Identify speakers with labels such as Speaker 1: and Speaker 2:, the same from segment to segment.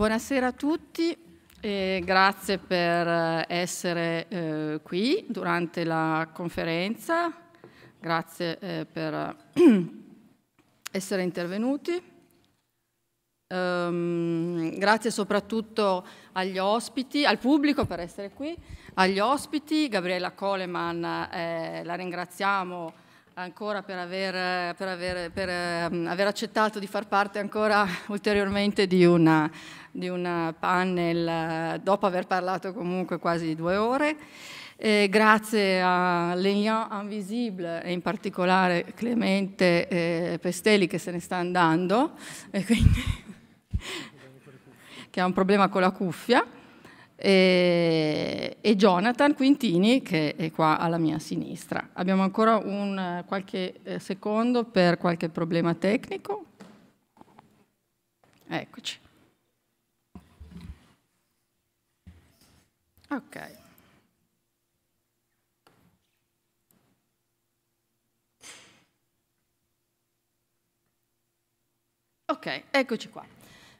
Speaker 1: Buonasera a tutti e grazie per eh, essere eh, qui durante la conferenza, grazie eh, per eh, essere intervenuti. Um, grazie soprattutto agli ospiti, al pubblico per essere qui, agli ospiti. Gabriella Coleman eh, la ringraziamo ancora per, aver, per, aver, per um, aver, accettato di far parte ancora ulteriormente di una di un panel eh, dopo aver parlato comunque quasi due ore. Eh, grazie a Léon Invisible e in particolare Clemente eh, Pestelli che se ne sta andando, e quindi, che ha un problema con la cuffia, e, e, Jonathan Quintini che è qua alla mia sinistra. Abbiamo ancora un, eh, qualche secondo per qualche problema tecnico. Eccoci. Ok. Ok, eccoci qua.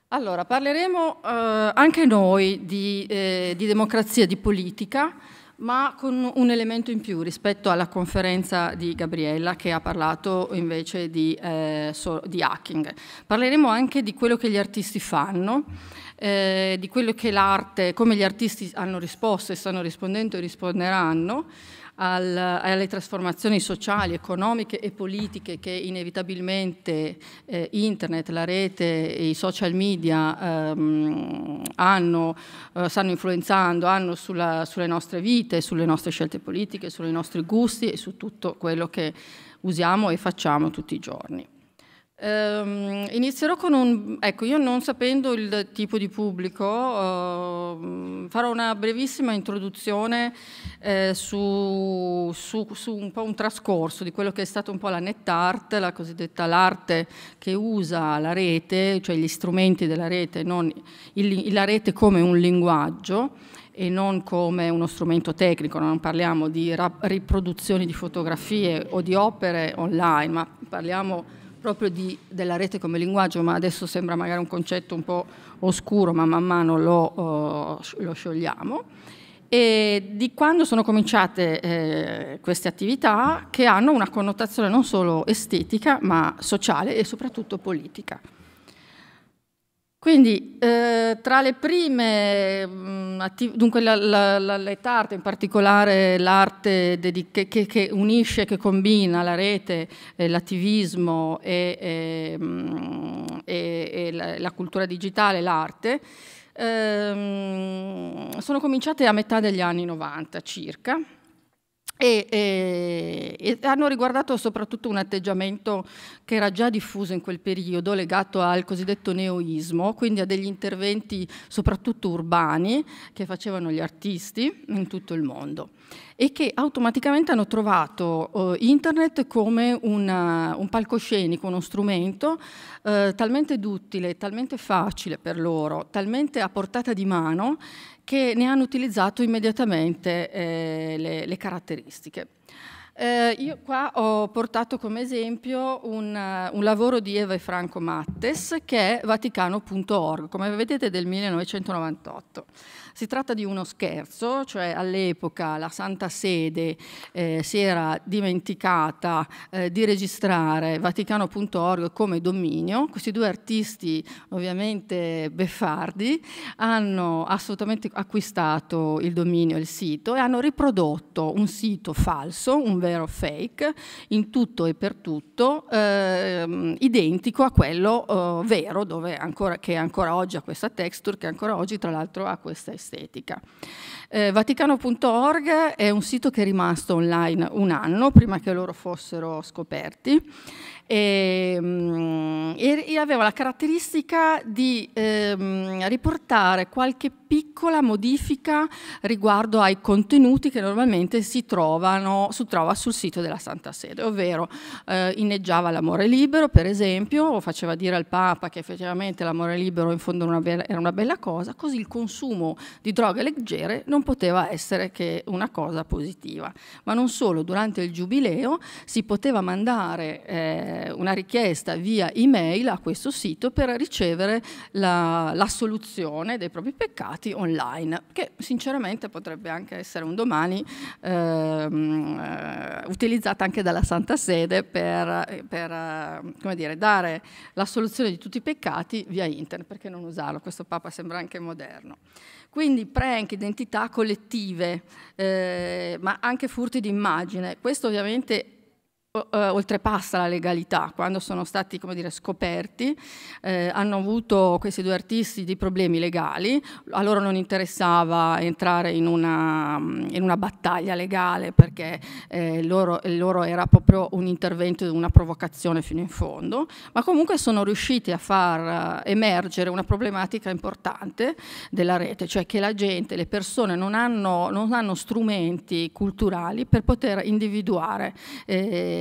Speaker 1: Allora, parleremo eh, anche noi di, eh, di democrazia, di politica, ma con un elemento in più rispetto alla conferenza di Gabriella che ha parlato invece di, eh, so, di hacking. Parleremo anche di quello che gli artisti fanno eh, di quello che l'arte, come gli artisti hanno risposto e stanno rispondendo e risponderanno al, alle trasformazioni sociali, economiche e politiche che inevitabilmente eh, internet, la rete e i social media ehm, hanno, eh, stanno influenzando, hanno sulla, sulle nostre vite, sulle nostre scelte politiche, sui nostri gusti e su tutto quello che usiamo e facciamo tutti i giorni. Um, inizierò con un... Ecco, io non sapendo il tipo di pubblico, uh, farò una brevissima introduzione eh, su, su, su, un po' un trascorso di quello che è stato un po' la net art, la cosiddetta l'arte che usa la rete, cioè gli strumenti della rete, non il, la rete come un linguaggio e non come uno strumento tecnico, non parliamo di riproduzioni di fotografie o di opere online, ma parliamo proprio di, della rete come linguaggio, ma adesso sembra magari un concetto un po' oscuro, ma man mano lo, oh, lo sciogliamo. E di quando sono cominciate eh, queste attività che hanno una connotazione non solo estetica, ma sociale e soprattutto politica. Quindi eh, tra le prime, mh, mm, dunque la, la, le tarte, in particolare l'arte che, che, che, unisce, che combina la rete, eh, l'attivismo e, e, mh, mm, e, e la, la, cultura digitale, l'arte, ehm, sono cominciate a metà degli anni 90 circa. E, e, eh, e, hanno riguardato soprattutto un atteggiamento che era già diffuso in quel periodo legato al cosiddetto neoismo, quindi a degli interventi soprattutto urbani che facevano gli artisti in tutto il mondo e che automaticamente hanno trovato eh, internet come una, un palcoscenico, uno strumento eh, talmente duttile, talmente facile per loro, talmente a portata di mano che ne hanno utilizzato immediatamente eh, le, le, caratteristiche. Eh, io qua ho portato come esempio un, eh, un, lavoro di Eva e Franco Mattes che è vaticano.org, come vedete del 1998. Si tratta di uno scherzo, cioè all'epoca la Santa Sede eh, si era dimenticata eh, di registrare Vaticano.org come dominio. Questi due artisti, ovviamente beffardi, hanno assolutamente acquistato il dominio e il sito e hanno riprodotto un sito falso, un vero fake, in tutto e per tutto, eh, identico a quello eh, vero, dove ancora, che ancora oggi ha questa texture, che ancora oggi tra l'altro ha questa estetica. Eh, Vaticano.org è un sito che è rimasto online un anno prima che loro fossero scoperti ehm, e, e, e aveva la caratteristica di ehm, riportare qualche piccola modifica riguardo ai contenuti che normalmente si, trovano, si trova sul sito della Santa Sede, ovvero eh, inneggiava l'amore libero per esempio o faceva dire al Papa che effettivamente l'amore libero in fondo era una bella cosa, così il consumo di droghe leggere non non poteva essere che una cosa positiva. Ma non solo, durante il giubileo si poteva mandare eh, una richiesta via email a questo sito per ricevere l'assoluzione la, dei propri peccati online, che sinceramente potrebbe anche essere un domani ehm, eh, utilizzata anche dalla Santa Sede per, per come dire, dare l'assoluzione di tutti i peccati via internet, perché non usarlo? Questo Papa sembra anche moderno. Quindi pre anche identità collettive, eh, ma anche furti di immagine. Questo ovviamente eh, oltrepassa la legalità, quando sono stati dire, scoperti, eh, hanno avuto questi due artisti dei problemi legali, a loro non interessava entrare in una, mm, in una battaglia legale perché eh, loro, loro, era proprio un intervento, una provocazione fino in fondo, ma comunque sono riusciti a far eh, emergere una problematica importante della rete, cioè che la gente, le persone non hanno, non hanno strumenti culturali per poter individuare eh,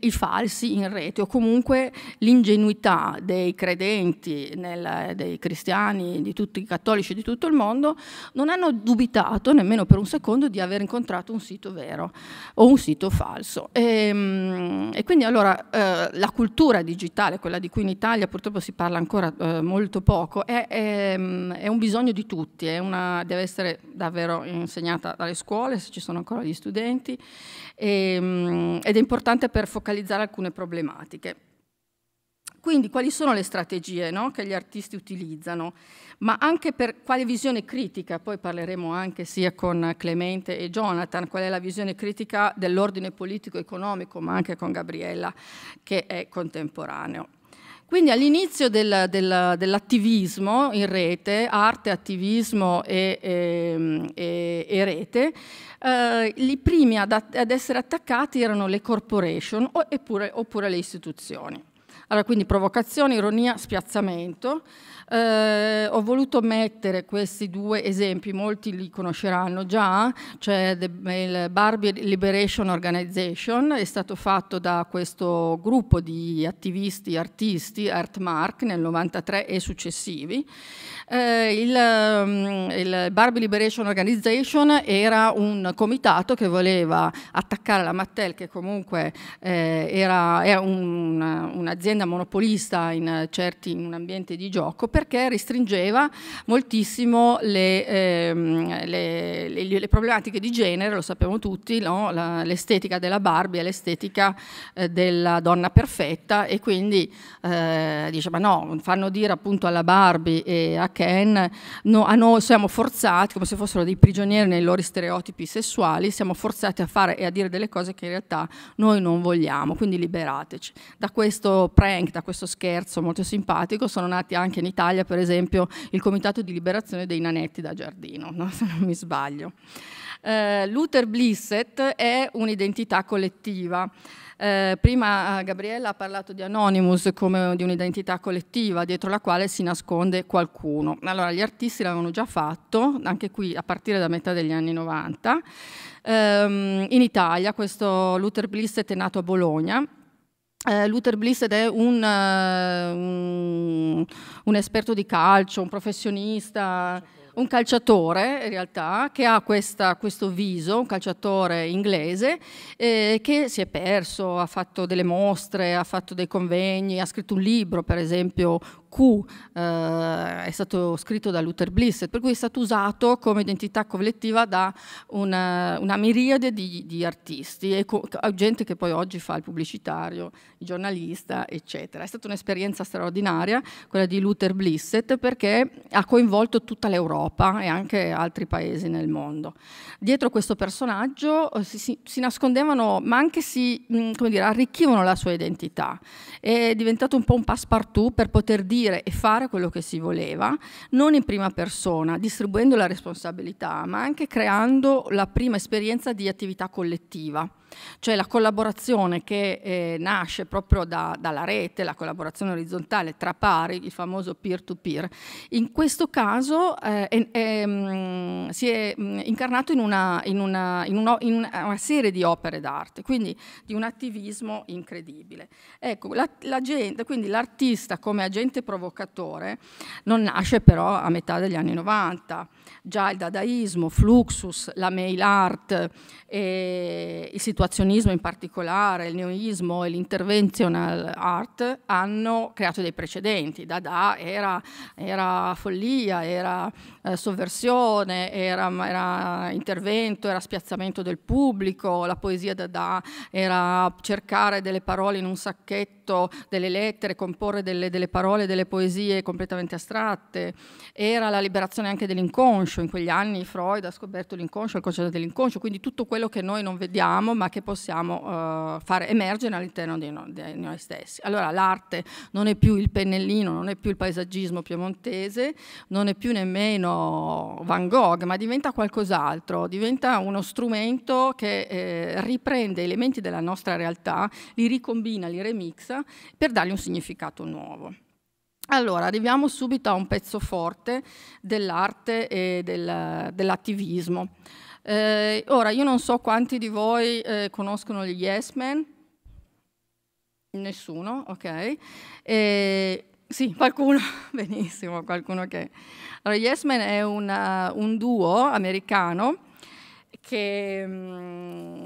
Speaker 1: i falsi in rete o comunque l'ingenuità dei credenti, nel, dei cristiani, di tutti i cattolici di tutto il mondo, non hanno dubitato nemmeno per un secondo di aver incontrato un sito vero o un sito falso. E, ehm, e quindi allora eh, la cultura digitale, quella di cui in Italia purtroppo si parla ancora eh, molto poco, è, è, ehm, è, un bisogno di tutti, una, deve essere davvero insegnata dalle scuole, se ci sono ancora gli studenti, e, ehm, ed è importante per focalizzare alcune problematiche. Quindi quali sono le strategie no, che gli artisti utilizzano, ma anche per quale visione critica, poi parleremo anche sia con Clemente e Jonathan, qual è la visione critica dell'ordine politico-economico, ma anche con Gabriella, che è contemporaneo. Quindi all'inizio del, del, dell'attivismo in rete, arte, attivismo e, ehm, e, e rete, eh, i primi ad, ad, essere attaccati erano le corporation oppure, oppure le istituzioni. Allora, quindi provocazione, ironia, spiazzamento. Eh, ho voluto mettere questi due esempi, molti li conosceranno già, cioè il Barbie Liberation Organization è stato fatto da questo gruppo di attivisti, artisti, Art Mark nel 93 e successivi, eh, il, mm, il, Barbie Liberation Organization era un comitato che voleva attaccare la Mattel, che comunque eh, era, era un'azienda monopolista in, certi, in un ambiente di gioco, perché restringeva moltissimo le, ehm, le, le, le problematiche di genere, lo sappiamo tutti, no? l'estetica della Barbie è l'estetica eh, della donna perfetta e quindi eh, diceva no, fanno dire appunto alla Barbie e a Ken Ken, no, a ah, noi siamo forzati, come se fossero dei prigionieri nei loro stereotipi sessuali, siamo forzati a fare e a dire delle cose che in realtà noi non vogliamo, quindi liberateci. Da questo prank, da questo scherzo molto simpatico, sono nati anche in Italia, per esempio, il Comitato di Liberazione dei Nanetti da Giardino, no? se non mi sbaglio. Eh, Luther Blisset è un'identità collettiva. Eh, prima eh, Gabriella ha parlato di Anonymous come di un'identità collettiva dietro la quale si nasconde qualcuno. Allora, gli artisti l'avevano già fatto, anche qui a partire da metà degli anni 90. Ehm, in Italia questo Luther Blissett è nato a Bologna eh, Luther Blissett è un, eh, un, un, esperto di calcio, un professionista un calciatore in realtà che ha questa, questo viso, un calciatore inglese eh, che si è perso, ha fatto delle mostre, ha fatto dei convegni, ha scritto un libro per esempio, Q eh, è stato scritto da Luther Bliss, per cui è stato usato come identità collettiva da una, eh, una miriade di, di artisti e gente che poi oggi fa il pubblicitario, il giornalista, eccetera. È stata un'esperienza straordinaria quella di Luther Blisset perché ha coinvolto tutta l'Europa e anche altri paesi nel mondo. Dietro questo personaggio eh, si, si, si nascondevano, ma anche si, mm, dire, arricchivano la sua identità. È diventato un po' un passepartout per poter dire dire e fare quello che si voleva, non in prima persona, distribuendo la responsabilità, ma anche creando la prima esperienza di attività collettiva cioè la collaborazione che eh, nasce proprio da, dalla rete, la collaborazione orizzontale tra pari, il famoso peer-to-peer. In questo caso eh, eh, si è mm, incarnato in una, in, una, in, uno, in una, serie di opere d'arte, quindi di un attivismo incredibile. Ecco, la, la gente, quindi l'artista come agente provocatore non nasce però a metà degli anni 90, già il dadaismo, Fluxus, la mail art, eh, il situazione situazionismo in particolare, il neoismo e l'interventional art hanno creato dei precedenti. Dada era, era follia, era eh, sovversione, era, era, intervento, era spiazzamento del pubblico, la poesia Dada era cercare delle parole in un sacchetto, delle lettere, comporre delle, delle parole, delle poesie completamente astratte, era la liberazione anche dell'inconscio, in quegli anni Freud ha scoperto l'inconscio, il concetto dell'inconscio, quindi tutto quello che noi non vediamo ma che possiamo eh, far emergere all'interno di, no, di, noi stessi. Allora l'arte non è più il pennellino, non è più il paesaggismo piemontese, non è più nemmeno Van Gogh, ma diventa qualcos'altro, diventa uno strumento che eh, riprende elementi della nostra realtà, li ricombina, li remixa per dargli un significato nuovo. Allora, arriviamo subito a un pezzo forte dell'arte e del, dell'attivismo. Eh, ora, io non so quanti di voi eh, conoscono gli Yes Men. Nessuno, ok. Eh, sì, qualcuno, benissimo, qualcuno che... Allora, Yes Men è una, un duo americano che... Mm,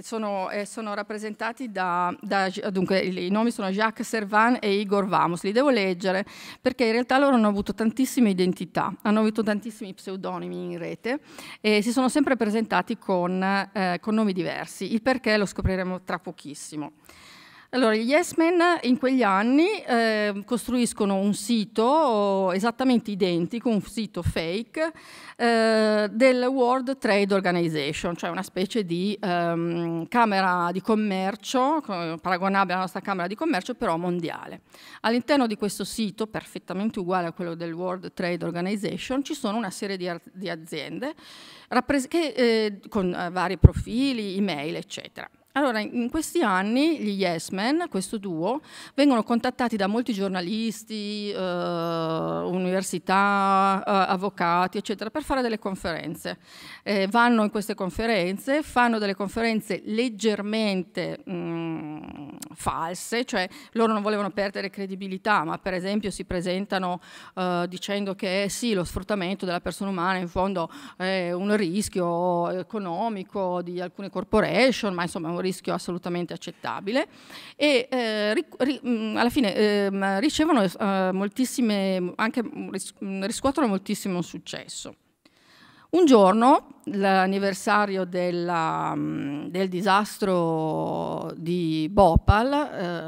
Speaker 1: sono, eh, sono, rappresentati da, da, dunque i nomi sono Jacques Servan e Igor Vamos, li devo leggere perché in realtà loro hanno avuto tantissime identità, hanno avuto tantissimi pseudonimi in rete e si sono sempre presentati con, eh, con nomi diversi, il perché lo scopriremo tra pochissimo. Allora, gli Yes Men in quegli anni eh, costruiscono un sito oh, esattamente identico, un sito fake, eh, del World Trade Organization, cioè una specie di ehm, camera di commercio, paragonabile alla nostra camera di commercio, però mondiale. All'interno di questo sito, perfettamente uguale a quello del World Trade Organization, ci sono una serie di, di aziende che, eh, con eh, vari profili, email, eccetera. Allora, in questi anni gli Yes Men, questo duo, vengono contattati da molti giornalisti, eh, università, eh, avvocati, eccetera, per fare delle conferenze. Eh, vanno in queste conferenze, fanno delle conferenze leggermente mh, mm, false, cioè loro non volevano perdere credibilità, ma per esempio si presentano eh, dicendo che eh, sì, lo sfruttamento della persona umana in fondo è un rischio economico di alcune corporation, ma insomma è un rischio assolutamente accettabile e eh, ri, ri, mm, alla fine eh, ricevono eh, moltissime, anche riscuotono moltissimo successo. Un giorno, l'anniversario mm, del disastro di Bhopal,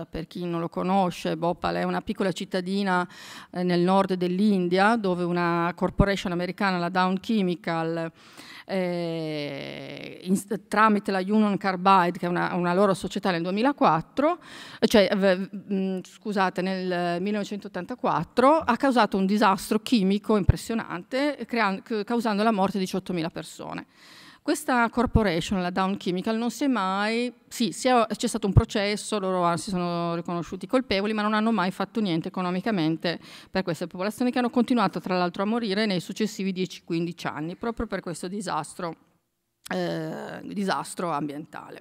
Speaker 1: eh, per chi non lo conosce, Bhopal è una piccola cittadina eh, nel nord dell'India dove una corporation americana, la Down Chemical, eh, in, tramite la Union Carbide, che è una, una loro società nel 2004, eh, cioè, mh, mm, scusate, nel 1984, eh, ha causato un disastro chimico impressionante, creando, causando la morte impiegate 18.000 persone. Questa corporation, la Down Chemical, non si è mai, sì, c'è stato un processo, loro ah, si sono riconosciuti colpevoli, ma non hanno mai fatto niente economicamente per queste popolazioni che hanno continuato tra l'altro a morire nei successivi 10-15 anni, proprio per questo disastro, eh, disastro ambientale.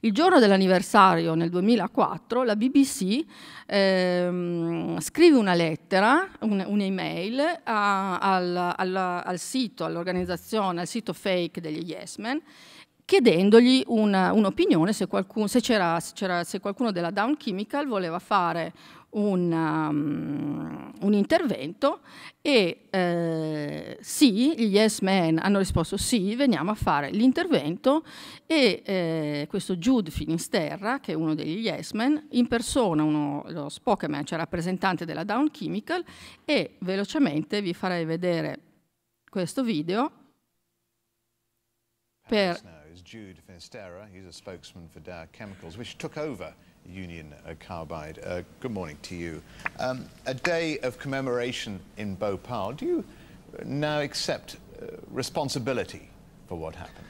Speaker 1: Il giorno dell'anniversario, nel 2004, la BBC ehm, scrive una lettera, un'email un al, al, al, sito, all'organizzazione, al sito fake degli Yes Men, chiedendogli un'opinione un se, qualcun, se, se, qualcuno della Down Chemical voleva fare un, um, un intervento e eh, sì, gli yes men hanno risposto sì, veniamo a fare l'intervento e eh, questo Jude Finisterra, che è uno degli yes men, in persona uno, lo Spokeman, cioè rappresentante della Down Chemical, e velocemente vi farei vedere questo video per...
Speaker 2: Jude Finisterra, he's a spokesman for Dow Chemicals, which took over Union Carbide. Uh, good morning to you. Um, a day of commemoration in Bhopal. Do you now accept uh, responsibility for what happened?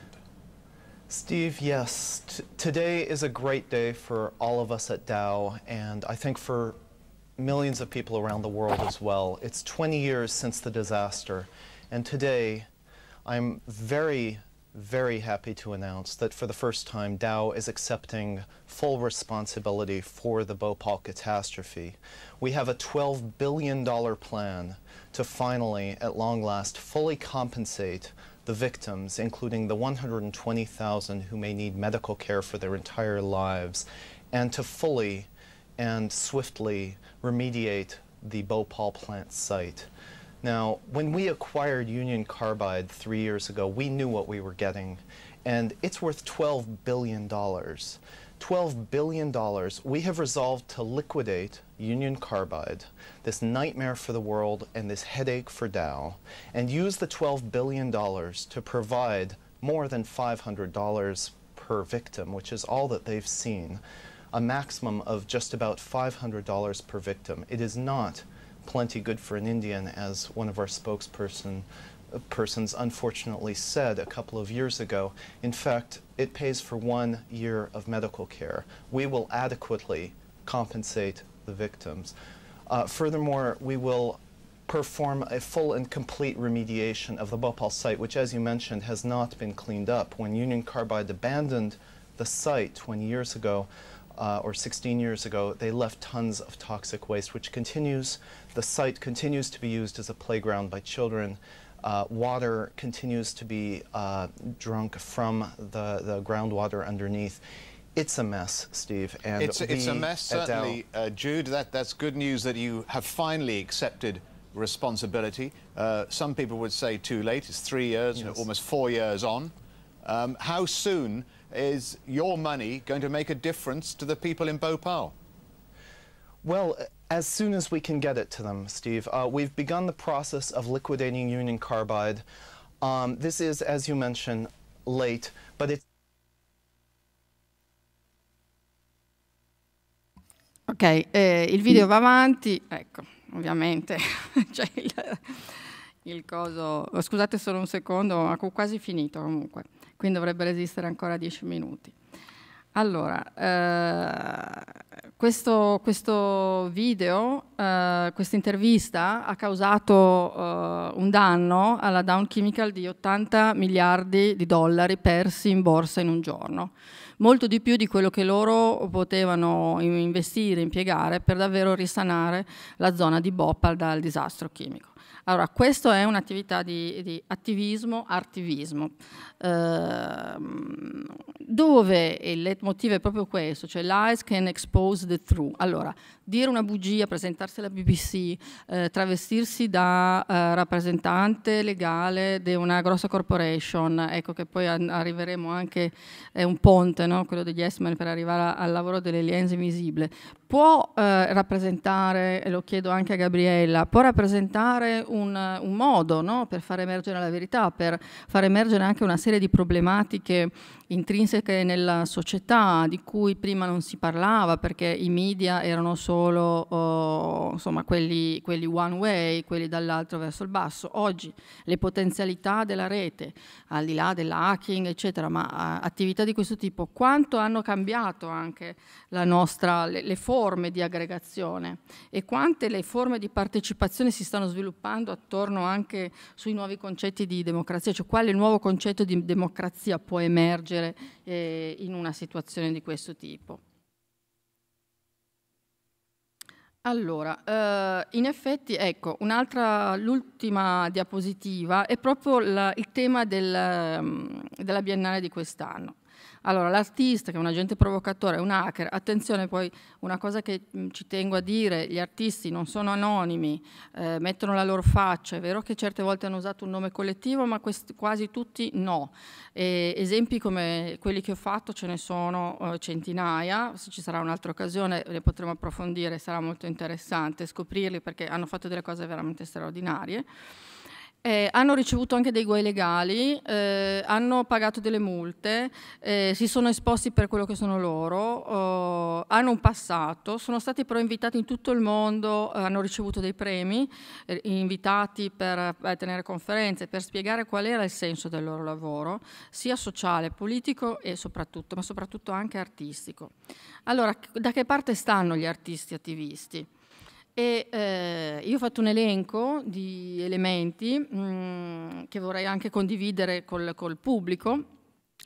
Speaker 2: Steve, yes. T today is a great day for all of us at Dow, and I think for millions of people around the world as well. It's 20 years since the disaster, and today I'm very very happy to announce that for the first time, Dow is accepting full responsibility for the Bhopal catastrophe. We have a $12 billion plan to finally, at long last, fully compensate the victims, including the 120,000 who may need medical care for their entire lives, and to fully and swiftly remediate the Bhopal plant site. Now, when we acquired Union Carbide three years ago, we knew what we were getting, and it's worth $12 billion. $12 billion we have resolved to liquidate Union Carbide, this nightmare for the world and this headache for Dow, and use the $12 billion to provide more than $500 per victim, which is all that they've seen, a maximum of just about $500 per victim. It is not plenty good for an Indian, as one of our spokesperson persons unfortunately said a couple of years ago. In fact, it pays for one year of medical care. We will adequately compensate the victims. Uh, furthermore, we will perform a full and complete remediation of the Bhopal site, which, as you mentioned, has not been cleaned up. When Union Carbide abandoned the site 20 years ago, uh, or 16 years ago, they left tons of toxic waste, which continues, the site continues to be used as a playground by children. Uh, water continues to be uh, drunk from the, the groundwater underneath. It's a mess, Steve. And it's, it's a mess, certainly, uh, Jude. That, that's good news that you have finally accepted responsibility. Uh, some people would say too late. It's three years, yes. almost four years on. Um, how soon is your money going to make a difference to the people in Bhopal? Well, as soon as we can get it to them, Steve. Uh, we've begun the process of liquidating Union Carbide. Um, this is, as you mentioned, late, but it's
Speaker 1: Ok, eh, il video va avanti, ecco, ovviamente c'è il, il coso, scusate solo un secondo, ho quasi finito comunque. quindi dovrebbero esistere ancora 10 minuti. Allora, eh, questo, questo, video, eh, questa intervista ha causato eh, un danno alla Down Chemical di 80 miliardi di dollari persi in borsa in un giorno, molto di più di quello che loro potevano investire, impiegare per davvero risanare la zona di Bhopal dal disastro chimico. Allora, questa è un'attività di, di attivismo-artivismo, ehm, dove il leitmotiv è proprio questo, cioè lies can expose the truth. Allora, dire una bugia, presentarsi alla BBC, eh, travestirsi da eh, rappresentante legale di una grossa corporation, ecco che poi arriveremo anche, è un ponte, no? quello degli Esman per arrivare al lavoro delle Lienze Invisibile, può eh, rappresentare, e lo chiedo anche a Gabriella, può rappresentare un, un modo no? per far emergere la verità, per far emergere anche una serie di problematiche intrinseche nella società di cui prima non si parlava perché i media erano solo solo oh, insomma, quelli, quelli, one way, quelli dall'altro verso il basso. Oggi le potenzialità della rete, al di là dell'hacking, eccetera, ma ah, attività di questo tipo, quanto hanno cambiato anche nostra, le, le forme di aggregazione e quante le forme di partecipazione si stanno sviluppando attorno anche sui nuovi concetti di democrazia, cioè quale nuovo concetto di democrazia può emergere eh, in una situazione di questo tipo. Allora, eh, in effetti, ecco, un'altra, l'ultima diapositiva è proprio la, il tema del, ehm, della Biennale di quest'anno. Allora, l'artista che è un agente provocatore, è un hacker, attenzione poi una cosa che ci tengo a dire, gli artisti non sono anonimi, eh, mettono la loro faccia, è vero che certe volte hanno usato un nome collettivo, ma quasi tutti no. E esempi come quelli che ho fatto ce ne sono eh, centinaia, se ci sarà un'altra occasione le potremo approfondire, sarà molto interessante scoprirli perché hanno fatto delle cose veramente straordinarie. Eh, hanno ricevuto anche dei guai legali, eh, hanno pagato delle multe, eh, si sono esposti per quello che sono loro, oh, hanno un passato, sono stati però invitati in tutto il mondo, eh, hanno ricevuto dei premi, eh, invitati per, per eh, tenere conferenze, per spiegare qual era il senso del loro lavoro, sia sociale, politico e soprattutto, ma soprattutto anche artistico. Allora, da che parte stanno gli artisti attivisti? E, eh, io ho fatto un elenco di elementi mh, mm, che vorrei anche condividere col, col pubblico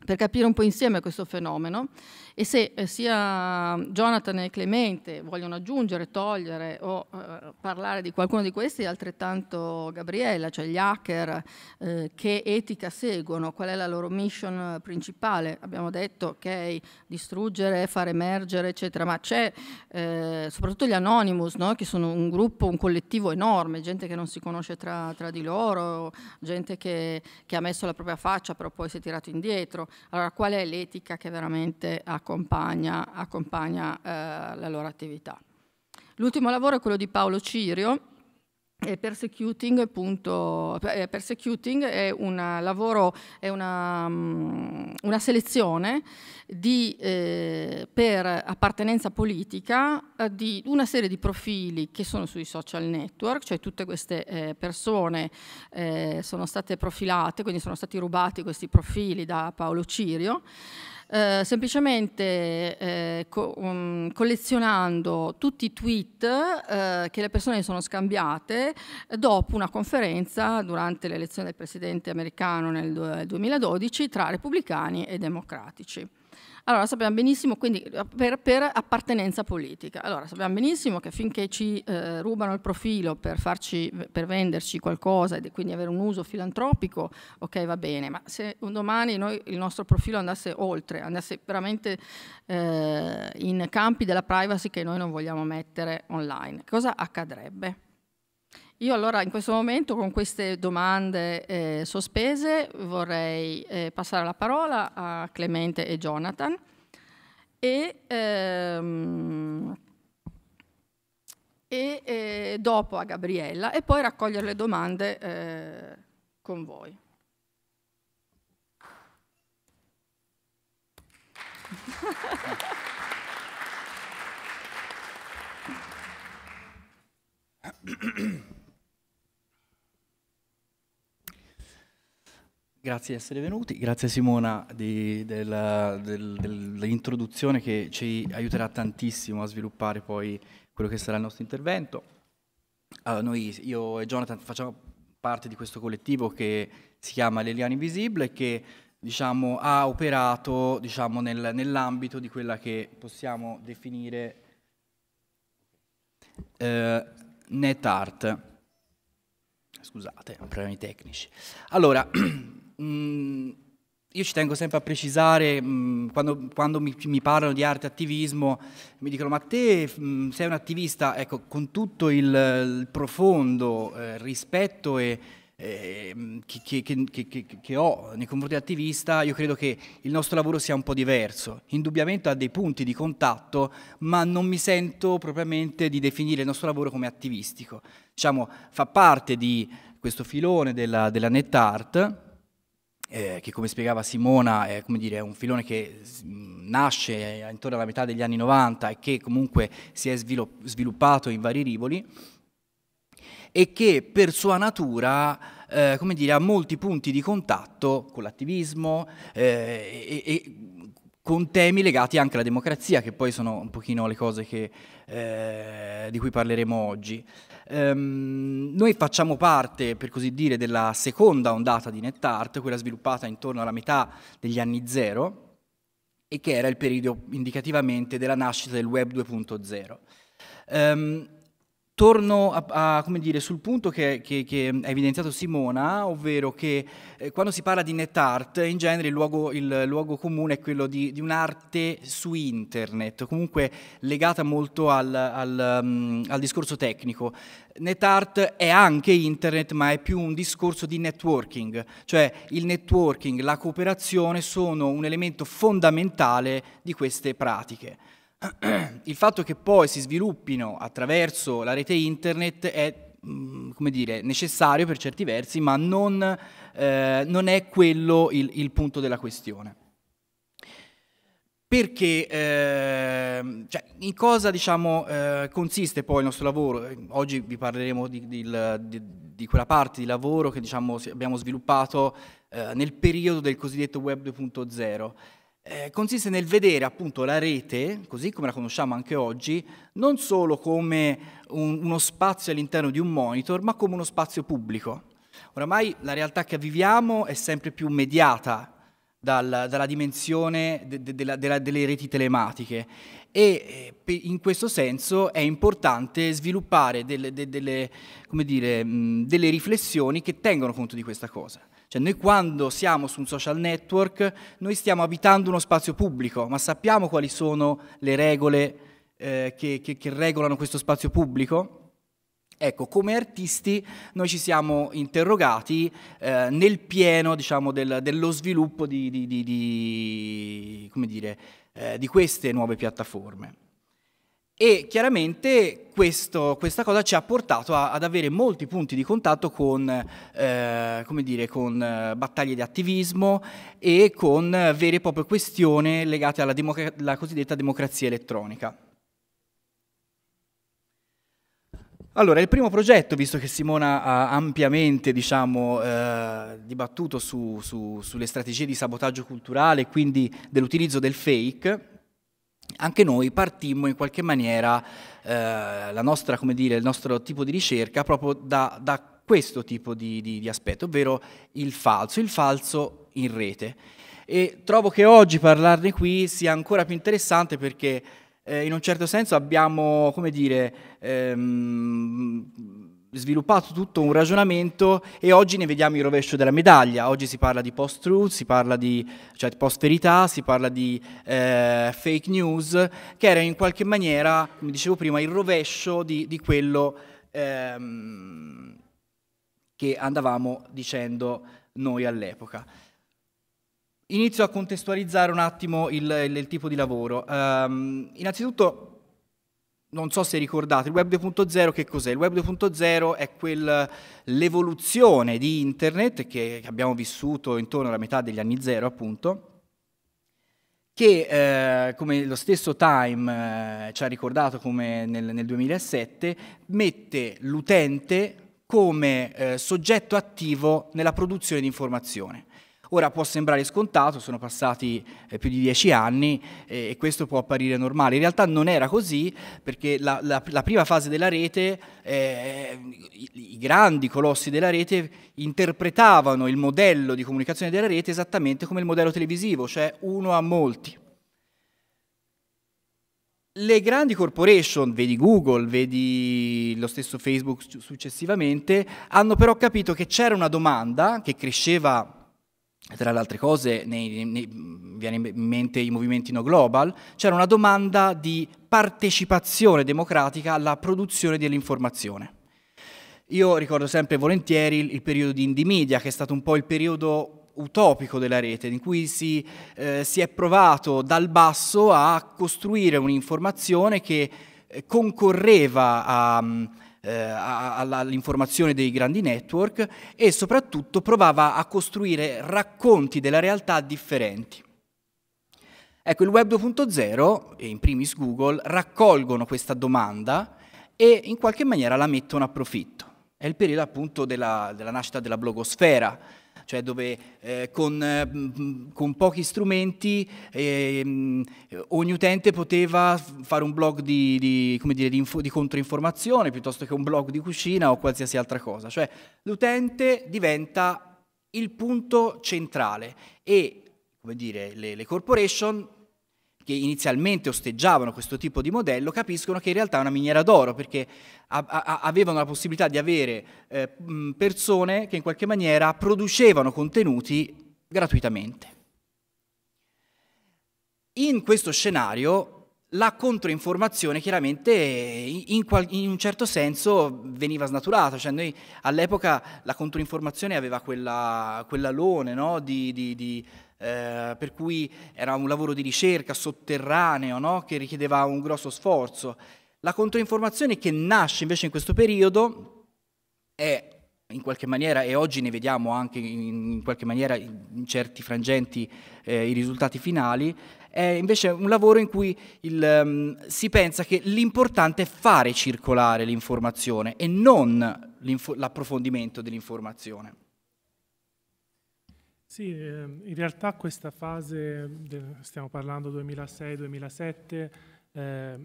Speaker 1: per capire un po' insieme questo fenomeno e se eh, sia Jonathan e Clemente vogliono aggiungere, togliere o eh, parlare di qualcuno di questi, altrettanto Gabriella, cioè gli hacker, eh, che etica seguono, qual è la loro mission principale? Abbiamo detto, ok, distruggere, far emergere, eccetera, ma c'è eh, soprattutto gli Anonymous, no? che sono un gruppo, un collettivo enorme, gente che non si conosce tra, tra di loro, gente che, che ha messo la propria faccia però poi si è tirato indietro. Allora qual è l'etica che veramente ha accompagna, accompagna eh, la loro attività. L'ultimo lavoro è quello di Paolo Cirio, e persecuting, appunto, eh, persecuting è, una lavoro, è una, mm, una selezione di, eh, per appartenenza politica eh, di una serie di profili che sono sui social network, cioè tutte queste eh, persone eh, sono state profilate, quindi sono stati rubati questi profili da Paolo Cirio. Eh, semplicemente eh, co um, collezionando tutti i tweet eh, che le persone sono scambiate dopo una conferenza durante l'elezione del presidente americano nel 2012 eh, tra repubblicani e democratici. Allora, sappiamo benissimo, quindi, per, per, appartenenza politica. Allora, sappiamo benissimo che finché ci eh, rubano il profilo per, farci, per venderci qualcosa e quindi avere un uso filantropico, ok, va bene, ma se un domani noi, il nostro profilo andasse oltre, andasse veramente eh, in campi della privacy che noi non vogliamo mettere online, cosa accadrebbe? Io allora in questo momento con queste domande eh, sospese vorrei eh, passare la parola a Clemente e Jonathan e, ehm, e eh, dopo a Gabriella e poi raccogliere le domande eh, con voi.
Speaker 3: Grazie. Grazie di essere venuti, grazie Simona dell'introduzione del, del, che ci aiuterà tantissimo a sviluppare poi quello che sarà il nostro intervento. Allora, noi, io e Jonathan facciamo parte di questo collettivo che si chiama L'Eliano Invisibile che diciamo, ha operato diciamo, nel, nell'ambito di quella che possiamo definire eh, net art. Scusate, problemi tecnici. Allora, mh, mm, io ci tengo sempre a precisare, mh, mm, quando, quando mi, mi, parlano di arte e attivismo, mi dicono ma te mh, mm, sei un attivista, ecco, con tutto il, il profondo eh, rispetto e, eh, che, che, che, che, ho nei confronti dell'attivista, io credo che il nostro lavoro sia un po' diverso. Indubbiamente ha dei punti di contatto, ma non mi sento propriamente di definire il nostro lavoro come attivistico. Diciamo, fa parte di questo filone della, della net art, eh, che come spiegava Simona è, dire, è, un filone che nasce eh, intorno alla metà degli anni 90 e che comunque si è sviluppato in vari rivoli e che per sua natura eh, come dire, ha molti punti di contatto con l'attivismo eh, e, e, con temi legati anche alla democrazia, che poi sono un pochino le cose che, eh, di cui parleremo oggi. Um, noi facciamo parte, per così dire, della seconda ondata di NetArt, quella sviluppata intorno alla metà degli anni zero, e che era il periodo indicativamente della nascita del Web 2.0. Um, Torno a, a, come dire, sul punto che, che, che, ha evidenziato Simona, ovvero che eh, quando si parla di net art, in genere il luogo, il luogo comune è quello di, di un'arte su internet, comunque legata molto al, al, um, al, discorso tecnico. Net art è anche internet, ma è più un discorso di networking, cioè il networking, la cooperazione sono un elemento fondamentale di queste pratiche. il fatto che poi si sviluppino attraverso la rete internet è mm, come dire, necessario per certi versi, ma non, eh, non è quello il, il, punto della questione. Perché eh, cioè, in cosa diciamo, eh, consiste poi il nostro lavoro? Oggi vi parleremo di, di, di, di quella parte di lavoro che diciamo, abbiamo sviluppato eh, nel periodo del cosiddetto Web 2.0 eh, consiste nel vedere appunto la rete, così come la conosciamo anche oggi, non solo come un, uno spazio all'interno di un monitor, ma come uno spazio pubblico. Oramai la realtà che viviamo è sempre più mediata dal, dalla dimensione de, de, de la, delle reti telematiche e eh, in questo senso è importante sviluppare delle, delle, delle, dire, mh, delle riflessioni che tengono conto di questa cosa. Cioè noi quando siamo su un social network, noi stiamo abitando uno spazio pubblico, ma sappiamo quali sono le regole eh, che, che, che regolano questo spazio pubblico? Ecco, come artisti noi ci siamo interrogati eh, nel pieno diciamo, del, dello sviluppo di, di, di, dire, eh, di queste nuove piattaforme. E chiaramente questo, questa cosa ci ha portato a, ad avere molti punti di contatto con, eh, dire, con eh, battaglie di attivismo e con eh, vere e proprie questioni legate alla democ cosiddetta democrazia elettronica. Allora, il primo progetto, visto che Simona ha ampiamente diciamo, eh, dibattuto su, su, sulle strategie di sabotaggio culturale quindi dell'utilizzo del fake, anche noi partimmo in qualche maniera eh, nostra, dire, il nostro tipo di ricerca proprio da, da questo tipo di, di, di aspetto, ovvero il falso, il falso in rete. E trovo che oggi parlarne qui sia ancora più interessante perché eh, in un certo senso abbiamo, come dire, ehm, sviluppato tutto un ragionamento e oggi ne vediamo il rovescio della medaglia. Oggi si parla di post-truth, si parla di cioè, post-verità, si parla di eh, fake news, che era in qualche maniera, come dicevo prima, il rovescio di, di quello ehm, che andavamo dicendo noi all'epoca. Inizio a contestualizzare un attimo il, il, il tipo di lavoro. Um, innanzitutto non so se ricordate, il web 2.0 che cos'è? Il web 2.0 è quel, l'evoluzione di internet che abbiamo vissuto intorno alla metà degli anni zero, appunto, che eh, come lo stesso Time eh, ci ha ricordato come nel, nel 2007, mette l'utente come eh, soggetto attivo nella produzione di informazione. Ora può sembrare scontato, sono passati eh, più di dieci anni eh, e questo può apparire normale. In realtà non era così perché la, la, la prima fase della rete, eh, i, i, grandi colossi della rete interpretavano il modello di comunicazione della rete esattamente come il modello televisivo, cioè uno a molti. Le grandi corporation, vedi Google, vedi lo stesso Facebook successivamente, hanno però capito che c'era una domanda che cresceva tra le altre cose, nei, nei, viene in mente i movimenti no global, c'era una domanda di partecipazione democratica alla produzione dell'informazione. Io ricordo sempre volentieri il, il periodo di Indie che è stato un po' il periodo utopico della rete, in cui si, eh, si è provato dal basso a costruire un'informazione che eh, concorreva a, eh, all'informazione dei grandi network e soprattutto provava a costruire racconti della realtà differenti. Ecco, il Web 2.0, e in primis Google, raccolgono questa domanda e in qualche maniera la mettono a profitto. È il periodo appunto della, della nascita della blogosfera, cioè dove eh, con, eh, con, pochi strumenti eh, ogni utente poteva fare un blog di, di, dire, di, di, controinformazione piuttosto che un blog di cucina o qualsiasi altra cosa. Cioè l'utente diventa il punto centrale e dire, le, le corporation che inizialmente osteggiavano questo tipo di modello capiscono che in realtà è una miniera d'oro perché a, a, avevano la possibilità di avere eh, persone che in qualche maniera producevano contenuti gratuitamente. In questo scenario la controinformazione chiaramente eh, in, in, un certo senso veniva snaturata, cioè noi all'epoca la controinformazione aveva quella, quell'alone no? di, di, di eh, per cui era un lavoro di ricerca sotterraneo no? che richiedeva un grosso sforzo. La controinformazione che nasce invece in questo periodo è in qualche maniera, e oggi ne vediamo anche in, in qualche maniera in certi frangenti eh, i risultati finali, è invece un lavoro in cui il, um, si pensa che l'importante è fare circolare l'informazione e non l'approfondimento dell'informazione.
Speaker 4: Sì, ehm, in realtà questa fase, stiamo parlando 2006-2007, eh,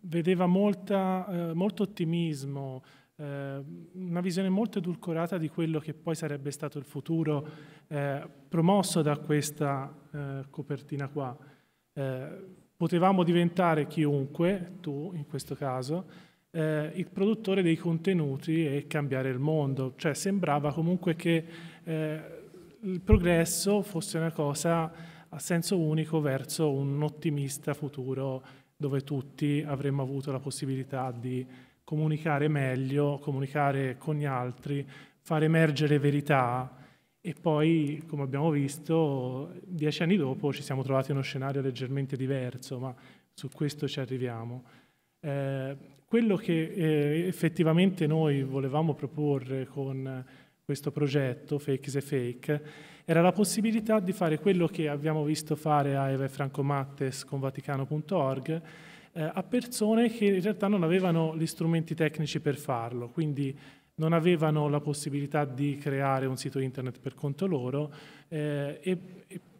Speaker 4: vedeva molta, eh, molto ottimismo, eh, una visione molto edulcorata di quello che poi sarebbe stato il futuro eh, promosso da questa eh, copertina qua. Eh, potevamo diventare chiunque, tu in questo caso, il produttore dei contenuti e cambiare il mondo, cioè sembrava comunque che il progresso fosse una cosa a senso unico verso un ottimista futuro dove tutti avremmo avuto la possibilità di comunicare meglio, comunicare con gli altri, far emergere verità e poi, come abbiamo visto, dieci anni dopo ci siamo trovati in uno scenario leggermente diverso, ma su questo ci arriviamo. Eh, quello che eh, effettivamente noi volevamo proporre con questo progetto, Fakes e Fake, era la possibilità di fare quello che abbiamo visto fare a Eva e Franco Mattes con Vaticano.org, eh, a persone che in realtà non avevano gli strumenti tecnici per farlo, quindi non avevano la possibilità di creare un sito internet per conto loro, eh, e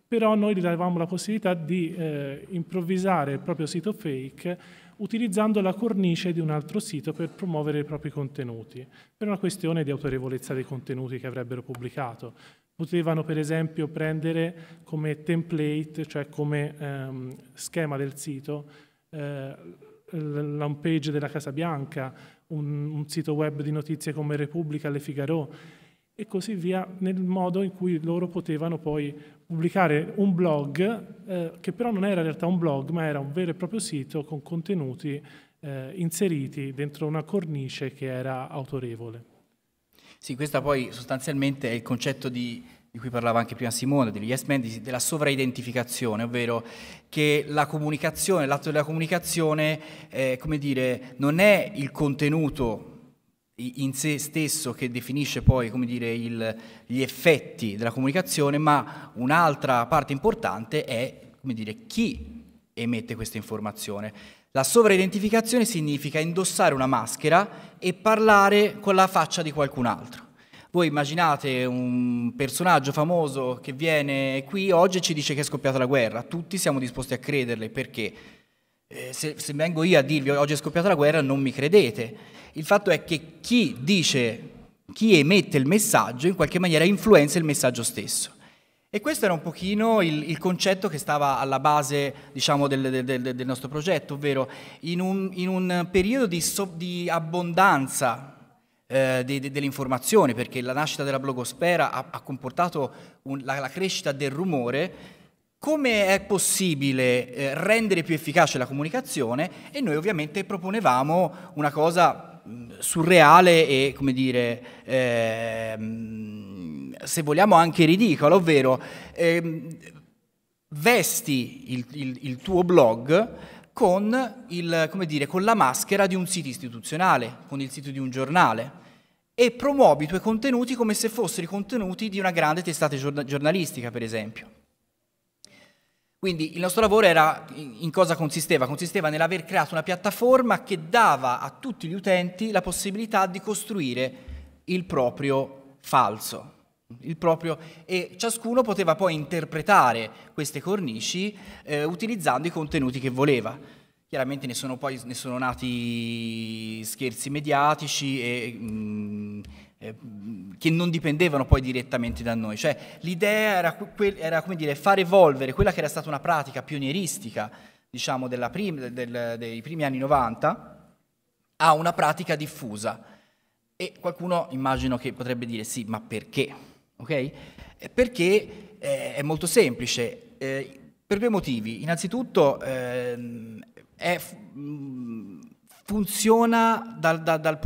Speaker 4: però noi gli davamo la possibilità di eh, improvvisare il proprio sito fake utilizzando la cornice di un altro sito per promuovere i propri contenuti, per una questione di autorevolezza dei contenuti che avrebbero pubblicato. Potevano per esempio prendere come template, cioè come ehm, schema del sito, eh, l'home page della Casa Bianca, un, un sito web di notizie come Repubblica, Le Figaro, e così via nel modo in cui loro potevano poi pubblicare un blog eh, che però non era in realtà un blog ma era un vero e proprio sito con contenuti eh, inseriti dentro una cornice che era autorevole.
Speaker 3: Sì, questo poi sostanzialmente è il concetto di, di cui parlava anche prima Simone, degli yes men, della sovraidentificazione, ovvero che la comunicazione, l'atto della comunicazione, eh, come dire, non è il contenuto in sé stesso che definisce poi come dire, il, gli effetti della comunicazione, ma un'altra parte importante è come dire, chi emette questa informazione. La sovraidentificazione significa indossare una maschera e parlare con la faccia di qualcun altro. Voi immaginate un personaggio famoso che viene qui oggi e ci dice che è scoppiata la guerra, tutti siamo disposti a crederle perché eh, se, se vengo io a dirvi oggi è scoppiata la guerra non mi credete il fatto è che chi dice, chi emette il messaggio in qualche maniera influenza il messaggio stesso. E questo era un pochino il, il concetto che stava alla base diciamo, del, del, del, nostro progetto, ovvero in un, in un periodo di, so, di abbondanza eh, de, de, dell'informazione, perché la nascita della blogosfera ha, ha comportato un, la, la crescita del rumore, come è possibile eh, rendere più efficace la comunicazione e noi ovviamente proponevamo una cosa surreale e, come dire, ehm, se vogliamo anche ridicolo, ovvero ehm, vesti il, il, il, tuo blog con, il, dire, con la maschera di un sito istituzionale, con il sito di un giornale e promuovi i tuoi contenuti come se fossero i contenuti di una grande testata giornalistica, per esempio. Quindi il nostro lavoro era, in cosa consisteva? Consisteva nell'aver creato una piattaforma che dava a tutti gli utenti la possibilità di costruire il proprio falso. Il proprio, e ciascuno poteva poi interpretare queste cornici eh, utilizzando i contenuti che voleva. Chiaramente ne sono poi ne sono nati scherzi mediatici e mh, mm, eh, che non dipendevano poi direttamente da noi. Cioè, l'idea era, que- era dire, far evolvere quella che era stata una pratica pionieristica, diciamo, prim- del, dei primi anni 90, a una pratica diffusa. E qualcuno immagino che potrebbe dire sì, ma perché? Okay? Eh, perché eh, è molto semplice, eh, per due motivi. Innanzitutto ehm, è... Mm, funziona dal, dal, dal,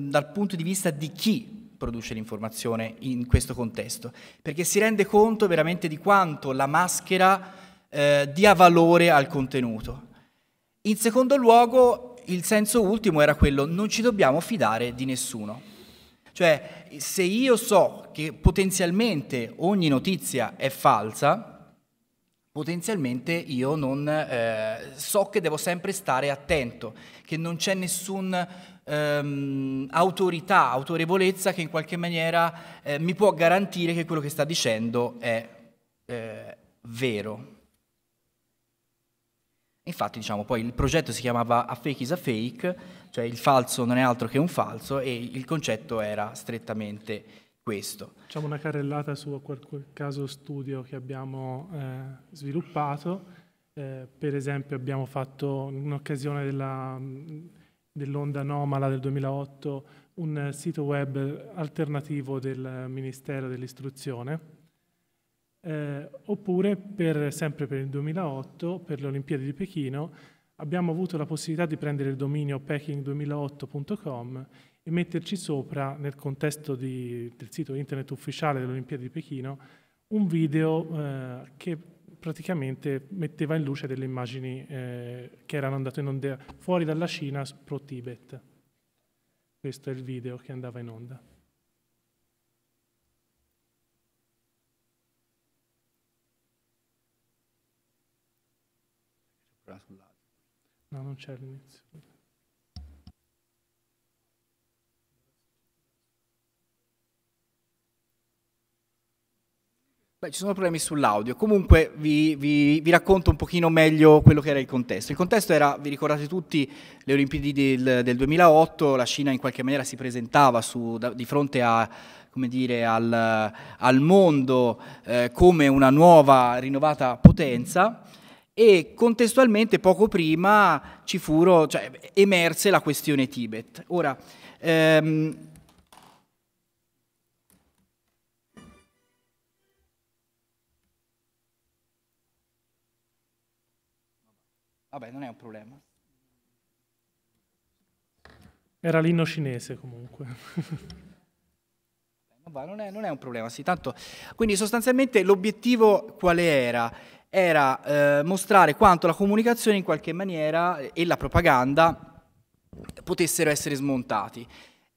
Speaker 3: dal, punto di vista di chi produce l'informazione in questo contesto, perché si rende conto veramente di quanto la maschera eh, dia valore al contenuto. In secondo luogo, il senso ultimo era quello, non ci dobbiamo fidare di nessuno. Cioè, se io so che potenzialmente ogni notizia è falsa, potenzialmente io non eh, so che devo sempre stare attento, che non c'è nessun ehm, autorità, autorevolezza che in qualche maniera eh, mi può garantire che quello che sta dicendo è eh, vero. Infatti, diciamo, poi il progetto si chiamava A Fake is a Fake, cioè il falso non è altro che un falso, e il concetto era strettamente questo.
Speaker 4: Facciamo una carrellata su qualche caso studio che abbiamo eh, sviluppato. Eh, per esempio, abbiamo fatto in occasione della mh, dell'onda anomala del 2008, un sito web alternativo del Ministero dell'Istruzione, eh, oppure per, sempre per il 2008, per le Olimpiadi di Pechino, abbiamo avuto la possibilità di prendere il dominio peking2008.com e metterci sopra, nel contesto di, del sito internet ufficiale delle Olimpiadi di Pechino, un video eh, che praticamente metteva in luce delle immagini eh, che erano andate in onda fuori dalla Cina pro Tibet. Questo è il video che andava in onda. No, non c'è l'inizio.
Speaker 3: Beh, ci sono problemi sull'audio, comunque vi, vi, vi, racconto un pochino meglio quello che era il contesto. Il contesto era, vi ricordate tutti, le Olimpiadi del, del 2008, la Cina in qualche maniera si presentava su, da, di fronte a, dire, al, al, mondo eh, come una nuova, rinnovata potenza e contestualmente poco prima ci furono, cioè, emerse la questione Tibet. Ora, ehm, Vabbè, non è un problema.
Speaker 4: Era l'inno cinese comunque.
Speaker 3: Vabbè, non, è, non, è, un problema, sì, tanto... Quindi sostanzialmente l'obiettivo quale era? Era eh, mostrare quanto la comunicazione in qualche maniera e la propaganda potessero essere smontati.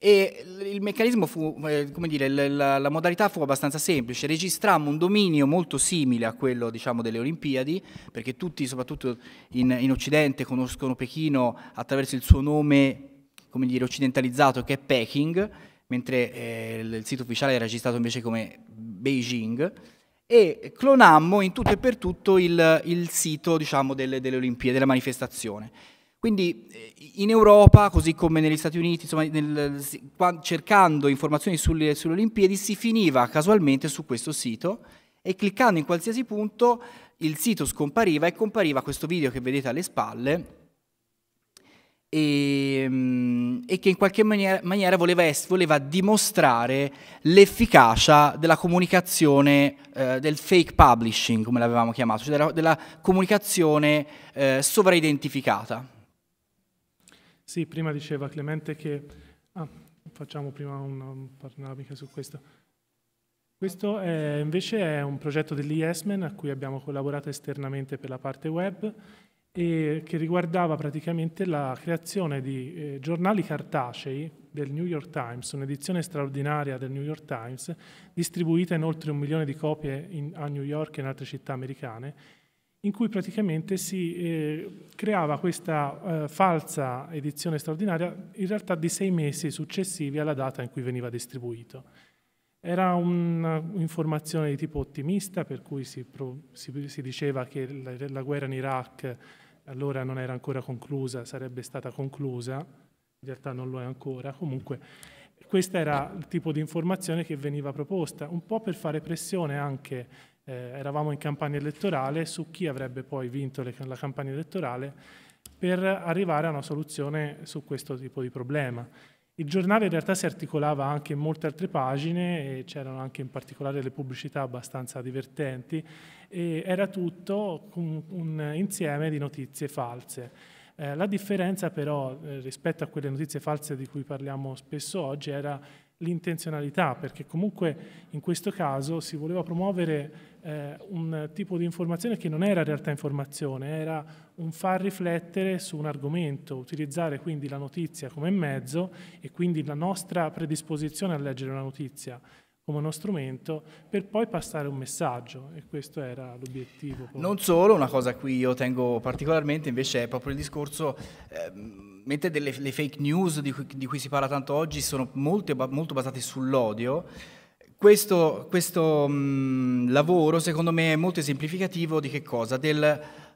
Speaker 3: E il meccanismo fu, eh, come dire, la, la modalità fu abbastanza semplice, registrammo un dominio molto simile a quello diciamo, delle Olimpiadi, perché tutti, soprattutto in, in Occidente, conoscono Pechino attraverso il suo nome come dire, occidentalizzato che è Peking, mentre eh, il sito ufficiale era registrato invece come Beijing, e clonammo in tutto e per tutto il, il sito diciamo, delle, delle Olimpiadi, della manifestazione. Quindi eh, in Europa, così come negli Stati Uniti, insomma, nel, cercando informazioni sulle, sulle, Olimpiadi, si finiva casualmente su questo sito e cliccando in qualsiasi punto il sito scompariva e compariva questo video che vedete alle spalle e, ehm, e che in qualche maniera, maniera voleva, voleva, dimostrare l'efficacia della comunicazione, eh, del fake publishing, come l'avevamo chiamato, cioè della, della
Speaker 4: comunicazione
Speaker 3: eh, sovraidentificata.
Speaker 4: Sì, prima diceva Clemente che... Ah, facciamo prima una panoramica su questo. Questo è, invece è un progetto dell'IESMEN a cui abbiamo collaborato esternamente per la parte web e che riguardava praticamente la creazione di eh, giornali cartacei del New York Times, un'edizione straordinaria del New York Times, distribuita in oltre un milione di copie in, a New York e in altre città americane, in cui praticamente si eh, creava questa eh, falsa edizione straordinaria in realtà di sei mesi successivi alla data in cui veniva distribuito. Era un'informazione di tipo ottimista, per cui si, si, si diceva che la, la, guerra in Iraq allora non era ancora conclusa, sarebbe stata conclusa, in realtà non lo è ancora, comunque questo era il tipo di informazione che veniva proposta, un po' per fare pressione anche eh, eravamo in campagna elettorale, su chi avrebbe poi vinto le, la campagna elettorale per arrivare a una soluzione su questo tipo di problema. Il giornale in realtà si articolava anche in molte altre pagine e c'erano anche in particolare le pubblicità abbastanza divertenti e era tutto un, un insieme di notizie false. Eh, la differenza però eh, rispetto a quelle notizie false di cui parliamo spesso oggi era l'intenzionalità, perché comunque in questo caso si voleva promuovere eh, un tipo di informazione che non era in realtà informazione, era un far riflettere su un argomento, utilizzare quindi la notizia come mezzo e quindi la nostra predisposizione a leggere una notizia come uno strumento per poi passare un messaggio e questo era l'obiettivo.
Speaker 3: Non solo, una cosa a cui io tengo particolarmente invece è proprio il discorso, eh, mentre delle, le fake news di cui, di cui, si parla tanto oggi sono molte, molto basate sull'odio, questo, questo mh, mm, lavoro secondo me è molto esemplificativo di che cosa? Del,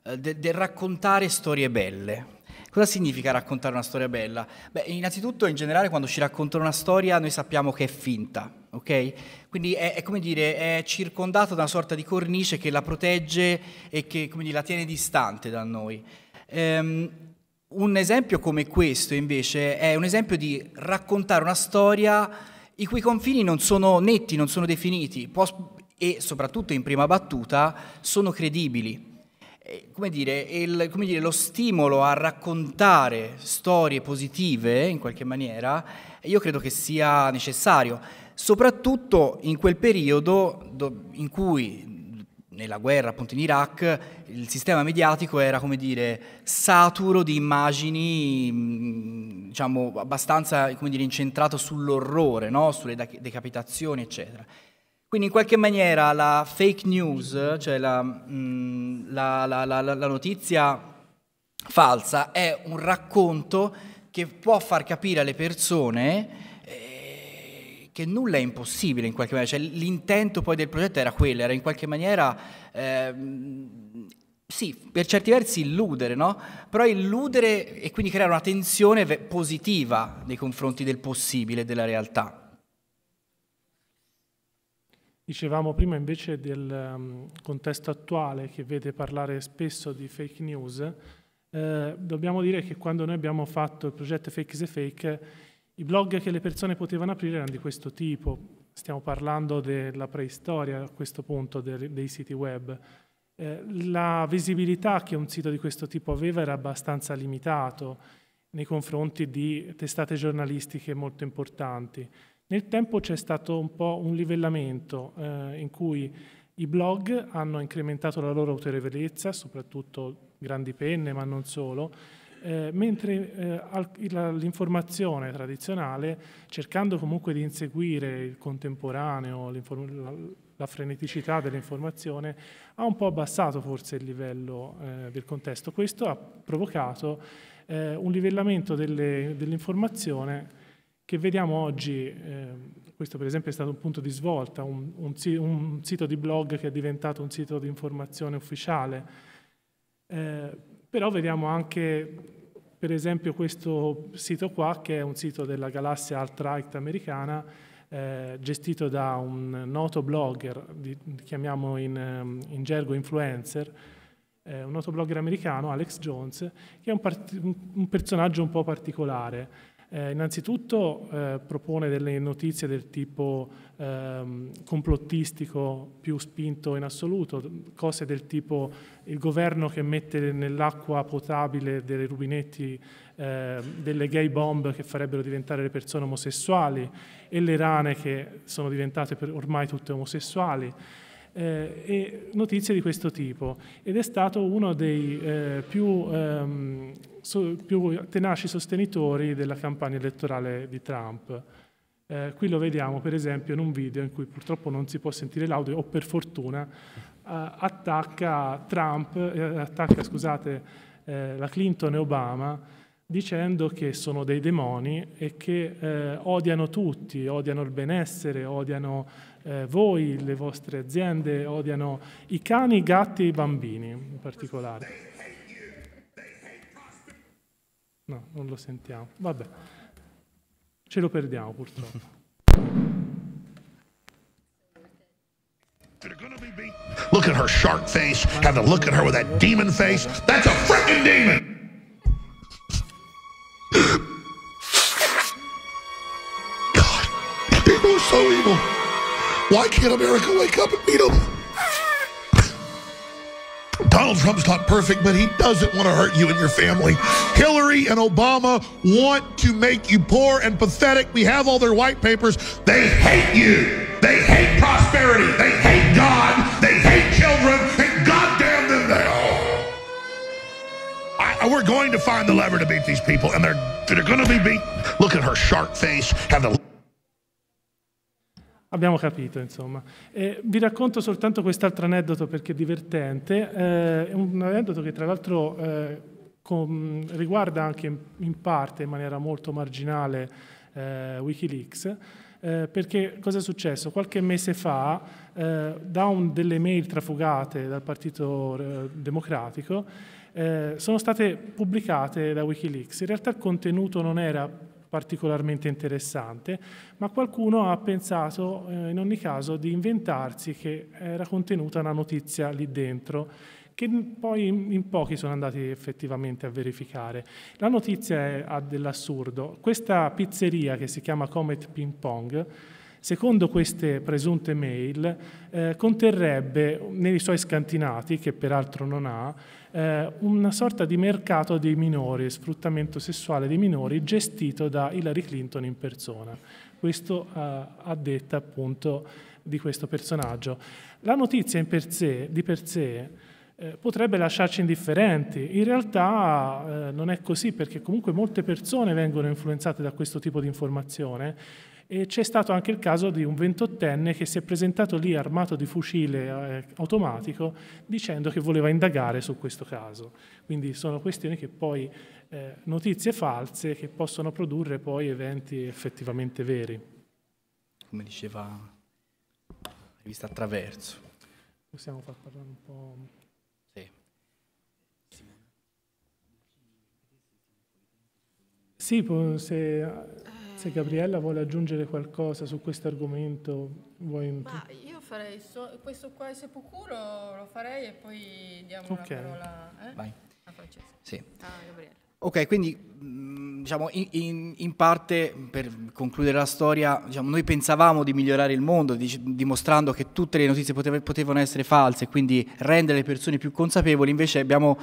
Speaker 3: eh, de, del raccontare storie belle. Cosa significa raccontare una storia bella? Beh, innanzitutto in generale quando ci raccontano una storia noi sappiamo che è finta, ok? Quindi è, è come dire, è circondato da una sorta di cornice che la protegge e che dire, la tiene distante da noi. Um, un esempio come questo invece è un esempio di raccontare una storia i cui confini non sono netti, non sono definiti e soprattutto in prima battuta sono credibili. Come dire, il, come dire, lo stimolo a raccontare storie positive in qualche maniera, io credo che sia necessario, soprattutto in quel periodo in cui nella guerra appunto in Iraq il sistema mediatico era come dire saturo di immagini mm, diciamo abbastanza come dire incentrato sull'orrore no? sulle decapitazioni eccetera quindi in qualche maniera la fake news cioè la, mh, mm, la, la, la notizia falsa è un racconto che può far capire alle persone che nulla è impossibile in qualche maniera, cioè, l'intento poi del progetto era quello, era in qualche maniera... Ehm, sì, per certi versi illudere, no? Però illudere e quindi creare una tensione positiva nei confronti del possibile, della realtà.
Speaker 4: Dicevamo prima invece del um, contesto attuale che vede parlare spesso di fake news, eh, dobbiamo dire che quando noi abbiamo fatto il progetto Fake is a Fake i blog che le persone potevano aprire erano di questo tipo, stiamo parlando della preistoria a questo punto dei siti web. Eh, la visibilità che un sito di questo tipo aveva era abbastanza limitata nei confronti di testate giornalistiche molto importanti. Nel tempo c'è stato un po' un livellamento eh, in cui i blog hanno incrementato la loro autorevolezza, soprattutto grandi penne, ma non solo, eh, mentre eh, l'informazione tradizionale, cercando comunque di inseguire il contemporaneo, la, freneticità dell'informazione, ha un po' abbassato forse il livello eh, del contesto. Questo ha provocato eh, un livellamento dell'informazione dell che vediamo oggi, eh, questo per esempio è stato un punto di svolta, un, un, un sito di blog che è diventato un sito di informazione ufficiale. Però vediamo anche, per esempio, questo sito qua, che è un sito della galassia alt-right americana, eh, gestito da un noto blogger, di, chiamiamo in, ehm, in, gergo influencer, eh, un noto blogger americano, Alex Jones, che è un, un personaggio un po' particolare eh, innanzitutto eh, propone delle notizie del tipo ehm, complottistico più spinto in assoluto, cose del tipo il governo che mette nell'acqua potabile dei rubinetti eh, delle gay bomb che farebbero diventare le persone omosessuali e le rane che sono diventate ormai tutte omosessuali. Eh, e notizie di questo tipo ed è stato uno dei eh, più ehm, più tenaci sostenitori della campagna elettorale di Trump. Eh, qui lo vediamo per esempio in un video in cui purtroppo non si può sentire l'audio o per fortuna eh, attacca Trump, eh, attacca scusate, eh, la Clinton e Obama dicendo che sono dei demoni e che eh, odiano tutti, odiano il benessere, odiano eh, voi, le vostre aziende, odiano i cani, i gatti e i bambini in particolare. No, non lo sentiamo. Vabbè, ce lo perdiamo purtroppo.
Speaker 5: Look at her shark face, have to look at her with that demon face. That's a freaking demon! God, people are so evil. Why can't America wake up and beat them? Donald Trump's not perfect, but he doesn't want to hurt you and your family. Hillary and Obama want to make you poor and pathetic. We have all their white papers. They hate you. They hate prosperity. They hate God. They hate children. And goddamn them, they all. I,
Speaker 4: we're going to find
Speaker 5: the lever to beat these people, and they're they're going to be beat. Look at her shark face Have the.
Speaker 4: Abbiamo capito, insomma. Eh, vi racconto soltanto quest'altro aneddoto perché è divertente, eh, un aneddoto che tra l'altro eh, riguarda anche in, in, parte, in maniera molto marginale, eh, Wikileaks, eh, perché cosa è successo? Qualche mese fa, eh, da un, delle mail trafugate dal Partito Democratico, sono state pubblicate da Wikileaks. In realtà il contenuto non era particolarmente interessante, ma qualcuno ha pensato eh, in ogni caso di inventarsi che era contenuta una notizia lì dentro che poi in pochi sono andati effettivamente a verificare. La notizia ha dell'assurdo. Questa pizzeria che si chiama Comet Ping Pong secondo queste presunte mail, eh, conterrebbe eh, nei suoi scantinati, che peraltro non ha, eh, una sorta di mercato dei minori, sfruttamento sessuale dei minori, gestito da Hillary Clinton in persona. Questo eh, a detta appunto di questo personaggio. La notizia per sé, di per sé eh, potrebbe lasciarci indifferenti, in realtà eh, non è così perché comunque molte persone vengono influenzate da questo tipo di informazione e c'è stato anche il caso di un ventottenne che si è presentato lì armato di fucile eh, automatico dicendo che voleva indagare su questo caso. Quindi sono questioni che poi, eh, notizie false che possono produrre poi eventi effettivamente veri.
Speaker 3: Come diceva la
Speaker 4: rivista Attraverso. Possiamo far parlare un po'... Sì. Sì, se... Se Gabriella vuole aggiungere qualcosa su questo argomento, vuoi... Ma
Speaker 1: io farei so questo qua se sepolcro, lo farei e poi diamo okay. la parola
Speaker 3: eh? Vai. a Francesca. Sì. A ah, Gabriella. Ok, quindi mm, diciamo, in, in, parte per concludere la storia, diciamo, noi pensavamo di migliorare il mondo di, dimostrando che tutte le notizie potevano essere false, quindi rendere le persone più consapevoli, invece abbiamo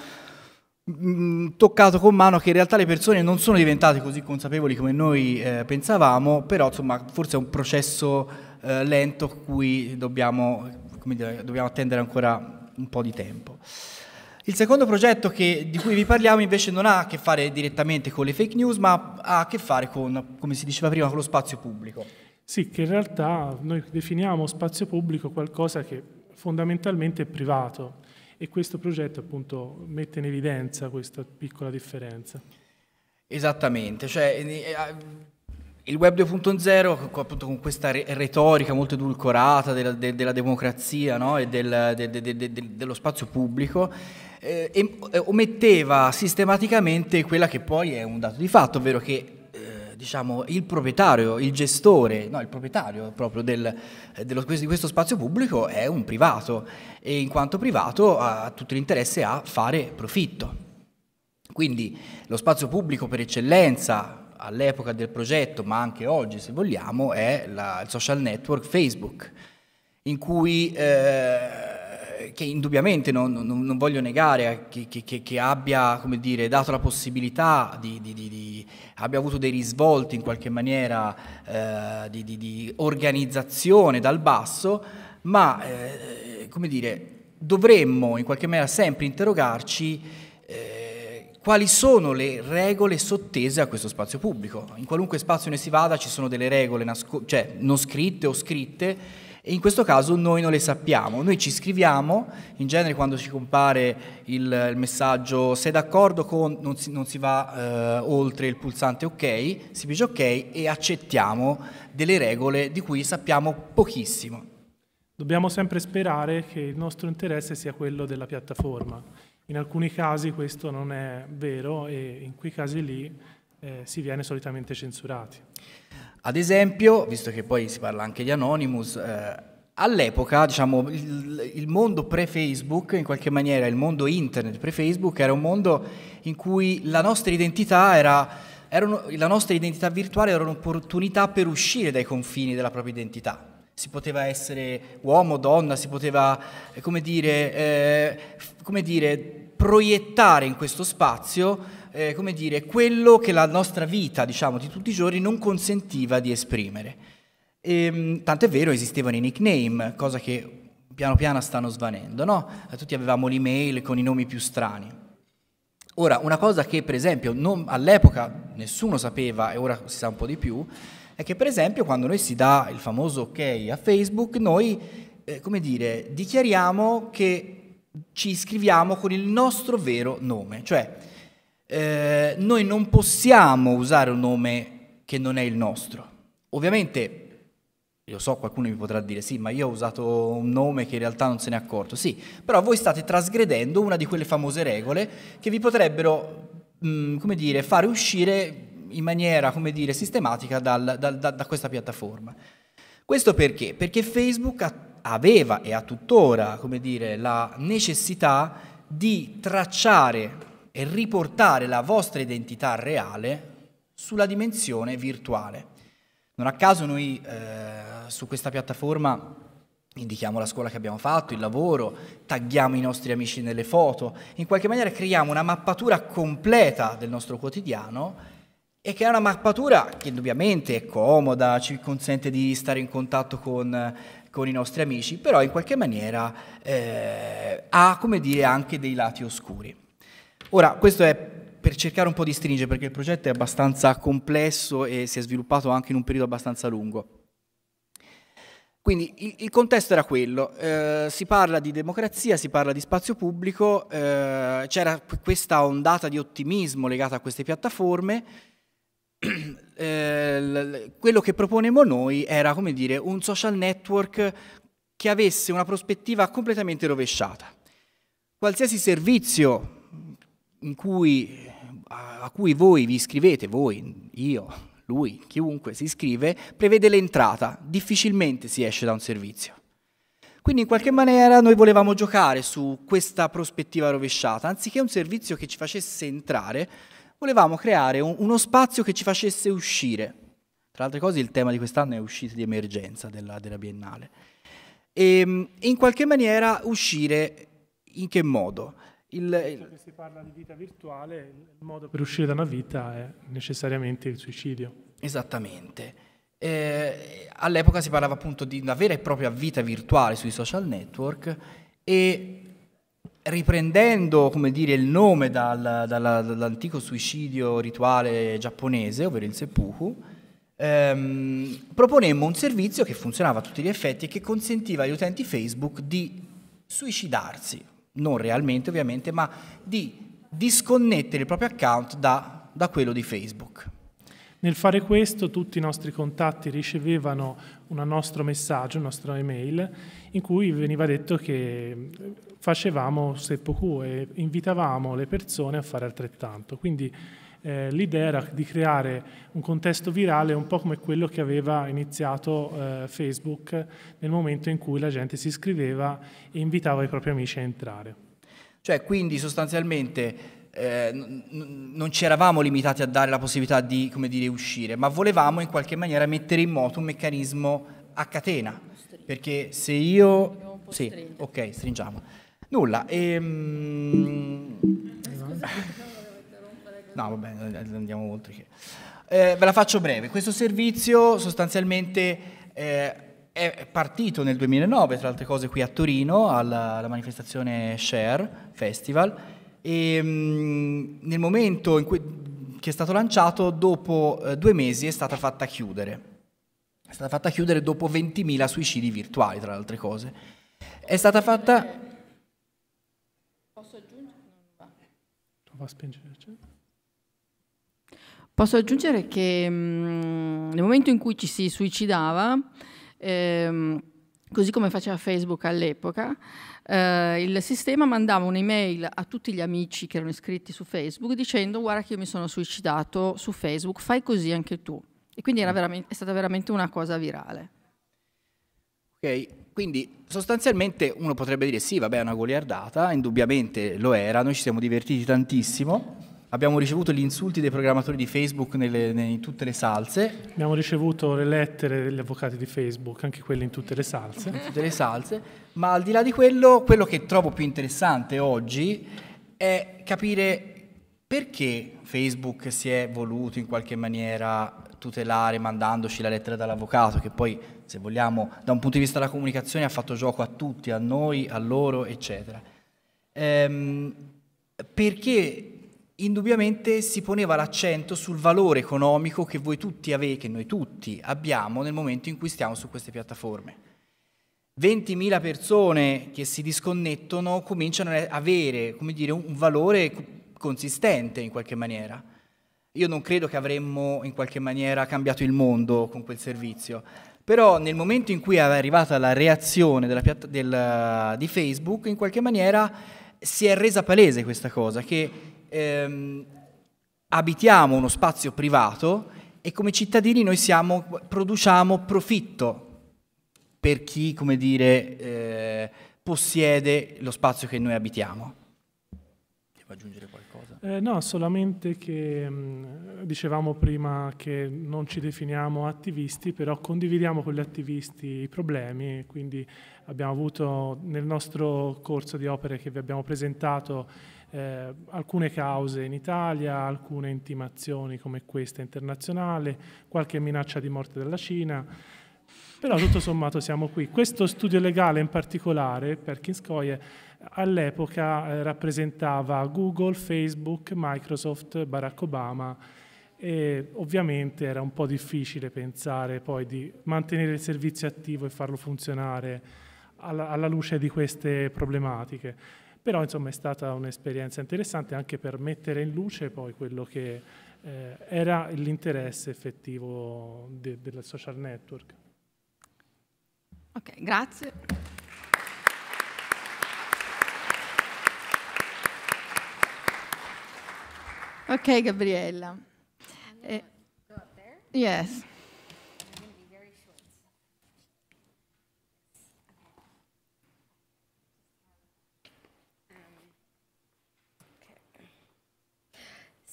Speaker 3: Mm, toccato con mano che in realtà le persone non sono diventate così consapevoli come noi eh, pensavamo, però insomma forse è un processo eh, lento cui dobbiamo, dire, dobbiamo, attendere ancora un po' di tempo. Il secondo progetto che, di cui vi parliamo invece non ha a che fare direttamente con le fake news, ma ha a che fare con, come si diceva prima, con lo spazio pubblico.
Speaker 4: Sì, che in realtà noi definiamo spazio pubblico qualcosa che fondamentalmente è privato e questo progetto appunto mette in evidenza questa piccola differenza.
Speaker 3: Esattamente, cioè, eh, eh, ah, il web 2.0 appunto con questa retorica molto edulcorata della, de, della democrazia no? e del, de, de, dello spazio pubblico eh, eh, ometteva sistematicamente quella che poi è un dato di fatto, ovvero che diciamo, il proprietario, il gestore, no, il proprietario proprio del, eh, dello, di questo spazio pubblico è un privato e in quanto privato ha tutto l'interesse a fare profitto. Quindi lo spazio pubblico per eccellenza all'epoca del progetto, ma anche oggi se vogliamo, è la, il social network Facebook, in cui... Eh, che indubbiamente non, non, non voglio negare eh, che, che, che, abbia come dire, dato la possibilità di, di, di, di abbia avuto dei risvolti in qualche maniera eh, di, organizzazione dal basso, ma eh, come dire, dovremmo in qualche maniera sempre interrogarci eh, quali sono le regole sottese a questo spazio pubblico. In qualunque spazio ne si vada ci sono delle regole nasco- cioè, non scritte o scritte e in questo caso noi non le sappiamo, noi ci scriviamo, in genere quando ci compare il, il messaggio sei d'accordo con, non si, non si va eh, oltre il pulsante ok, si dice ok e accettiamo delle regole di cui sappiamo pochissimo.
Speaker 4: Dobbiamo sempre sperare che il nostro interesse sia quello della piattaforma. In alcuni casi questo non è vero e in quei casi lì eh, si viene solitamente censurati.
Speaker 3: Ad esempio, visto che poi si parla anche di Anonymous, eh, all'epoca diciamo, il, il mondo pre-Facebook, in qualche maniera il mondo internet pre-Facebook, era un mondo in cui la nostra identità era... Erano, la nostra identità virtuale era un'opportunità per uscire dai confini della propria identità. Si poteva essere uomo, donna, si poteva, eh, come dire, eh, come dire proiettare in questo spazio eh, come dire, quello che la nostra vita diciamo, di tutti i giorni non consentiva di esprimere. E, ehm, tant'è vero esistevano i nickname, cosa che piano piano stanno svanendo, no? Eh, tutti avevamo l'email con i nomi più strani. Ora, una cosa che per esempio non, all'epoca nessuno sapeva e ora si sa un po' di più, è che per esempio quando noi si dà il famoso ok a Facebook, noi, eh, come dire, dichiariamo che ci iscriviamo con il nostro vero nome, cioè eh, noi non possiamo usare un nome che non è il nostro. Ovviamente, io so, qualcuno mi potrà dire sì, ma io ho usato un nome che in realtà non se ne è accorto. Sì, però voi state trasgredendo una di quelle famose regole che vi potrebbero, mh, mm, come dire, fare uscire in maniera, come dire, sistematica dal, dal, da, da questa piattaforma. Questo perché? Perché Facebook ha aveva e ha tuttora come dire, la necessità di tracciare e riportare la vostra identità reale sulla dimensione virtuale. Non a caso noi eh, su questa piattaforma indichiamo la scuola che abbiamo fatto, il lavoro, tagghiamo i nostri amici nelle foto, in qualche maniera creiamo una mappatura completa del nostro quotidiano e che è una mappatura che indubbiamente è comoda, ci consente di stare in contatto con, con i nostri amici, però in qualche maniera eh, ha, come dire, anche dei lati oscuri. Ora, questo è per cercare un po' di stringere, perché il progetto è abbastanza complesso e si è sviluppato anche in un periodo abbastanza lungo. Quindi il, il contesto era quello, eh, si parla di democrazia, si parla di spazio pubblico, eh, c'era questa ondata di ottimismo legata a queste piattaforme, eh, quello che proponemmo noi era come dire un social network che avesse una prospettiva completamente rovesciata. Qualsiasi servizio cui, a cui voi vi iscrivete, voi, io, lui, chiunque si iscrive, prevede l'entrata, difficilmente si esce da un servizio. Quindi in qualche maniera noi volevamo giocare su questa prospettiva rovesciata, anziché un servizio che ci facesse entrare, volevamo creare un, uno spazio che ci facesse uscire. Tra altre cose il tema di quest'anno è uscita di emergenza della, della Biennale. E ehm, in qualche maniera uscire in che modo?
Speaker 4: Il, il... Che si parla di vita virtuale, il modo per uscire da una
Speaker 3: vita è necessariamente il suicidio. Esattamente. Eh, all'epoca si parlava appunto di una vera e propria vita virtuale sui social network e riprendendo come dire, il nome dal, dal, dall'antico suicidio rituale giapponese, ovvero il seppuku, ehm, proponemmo un servizio che funzionava a tutti gli effetti e che consentiva agli utenti Facebook di suicidarsi non realmente ovviamente, ma di disconnettere il proprio account da, da quello di Facebook.
Speaker 4: Nel fare questo tutti i nostri contatti ricevevano un nostro messaggio, una nostra email, in cui veniva detto che eh, facevamo seppuku e invitavamo le persone a fare altrettanto. Quindi eh, l'idea era di creare un contesto virale un po' come quello che aveva iniziato eh, Facebook nel momento in cui la gente si iscriveva e invitava i propri amici a entrare. Cioè, quindi sostanzialmente
Speaker 3: eh, n- non ci eravamo limitati a dare la possibilità di dire, uscire, ma volevamo in qualche maniera mettere in moto un meccanismo a catena. Perché se io. Sì, ok, stringiamo. Nulla. Ehm... No, vabbè, eh, andiamo oltre. Che... Eh, ve la faccio breve. Questo servizio sostanzialmente eh, è partito nel 2009, tra altre cose, qui a Torino, alla, alla manifestazione Share Festival, e mm, nel momento in cui che è stato lanciato, dopo eh, due mesi è stata fatta chiudere. È stata fatta chiudere dopo 20.000 suicidi virtuali, tra le altre cose. È stata fatta...
Speaker 4: Posso aggiungere? Non va. spingere.
Speaker 1: Posso aggiungere che mh, mm, nel momento in cui ci si suicidava, ehm, così come faceva Facebook all'epoca, eh, il sistema mandava un'email a tutti gli amici che erano iscritti su Facebook dicendo guarda che io mi sono suicidato su Facebook, fai così anche tu. E quindi mm. è stata veramente una cosa virale.
Speaker 3: Ok, quindi sostanzialmente uno potrebbe dire sì, vabbè è una goliardata, indubbiamente lo era, noi ci siamo divertiti tantissimo, Abbiamo ricevuto gli insulti dei programmatori di Facebook nelle, in tutte le salse.
Speaker 4: Abbiamo ricevuto le lettere degli avvocati di Facebook, anche quelle in tutte le salse. In tutte le
Speaker 3: salse. Ma al di là di quello, quello che trovo più interessante oggi è capire perché Facebook si è voluto in qualche maniera tutelare mandandoci la lettera dall'avvocato, che poi, se vogliamo, da un punto di vista della comunicazione ha fatto gioco a tutti, a noi, a loro, eccetera. Ehm, perché indubbiamente si poneva l'accento sul valore economico che voi tutti avete, che noi tutti abbiamo nel momento in cui stiamo su queste piattaforme. 20.000 persone che si disconnettono cominciano ad avere dire, un valore consistente in qualche maniera. Io non credo che avremmo in qualche maniera cambiato il mondo con quel servizio, però nel momento in cui è arrivata la reazione della, del, di Facebook, in qualche maniera si è resa palese questa cosa, che ehm, abitiamo uno spazio privato e come cittadini noi siamo, produciamo profitto per chi, come dire, eh, possiede lo spazio che noi abitiamo. Devo
Speaker 4: aggiungere qualcosa? Eh, no, solamente che mm, dicevamo prima che non ci definiamo attivisti, però condividiamo con gli attivisti i problemi, quindi abbiamo avuto nel nostro corso di opere che vi abbiamo presentato eh, alcune cause in Italia, alcune intimazioni come questa internazionale, qualche minaccia di morte dalla Cina, però tutto sommato siamo qui. Questo studio legale in particolare, Perkins Coie, all'epoca eh, rappresentava Google, Facebook, Microsoft, Barack Obama e ovviamente era un po' difficile pensare poi di mantenere il servizio attivo e farlo funzionare alla, alla luce di queste problematiche. Però insomma è stata un'esperienza interessante anche per mettere in luce poi quello che eh, era l'interesse effettivo de del social network.
Speaker 1: Ok, grazie. Ok, Gabriella. Uh, yes.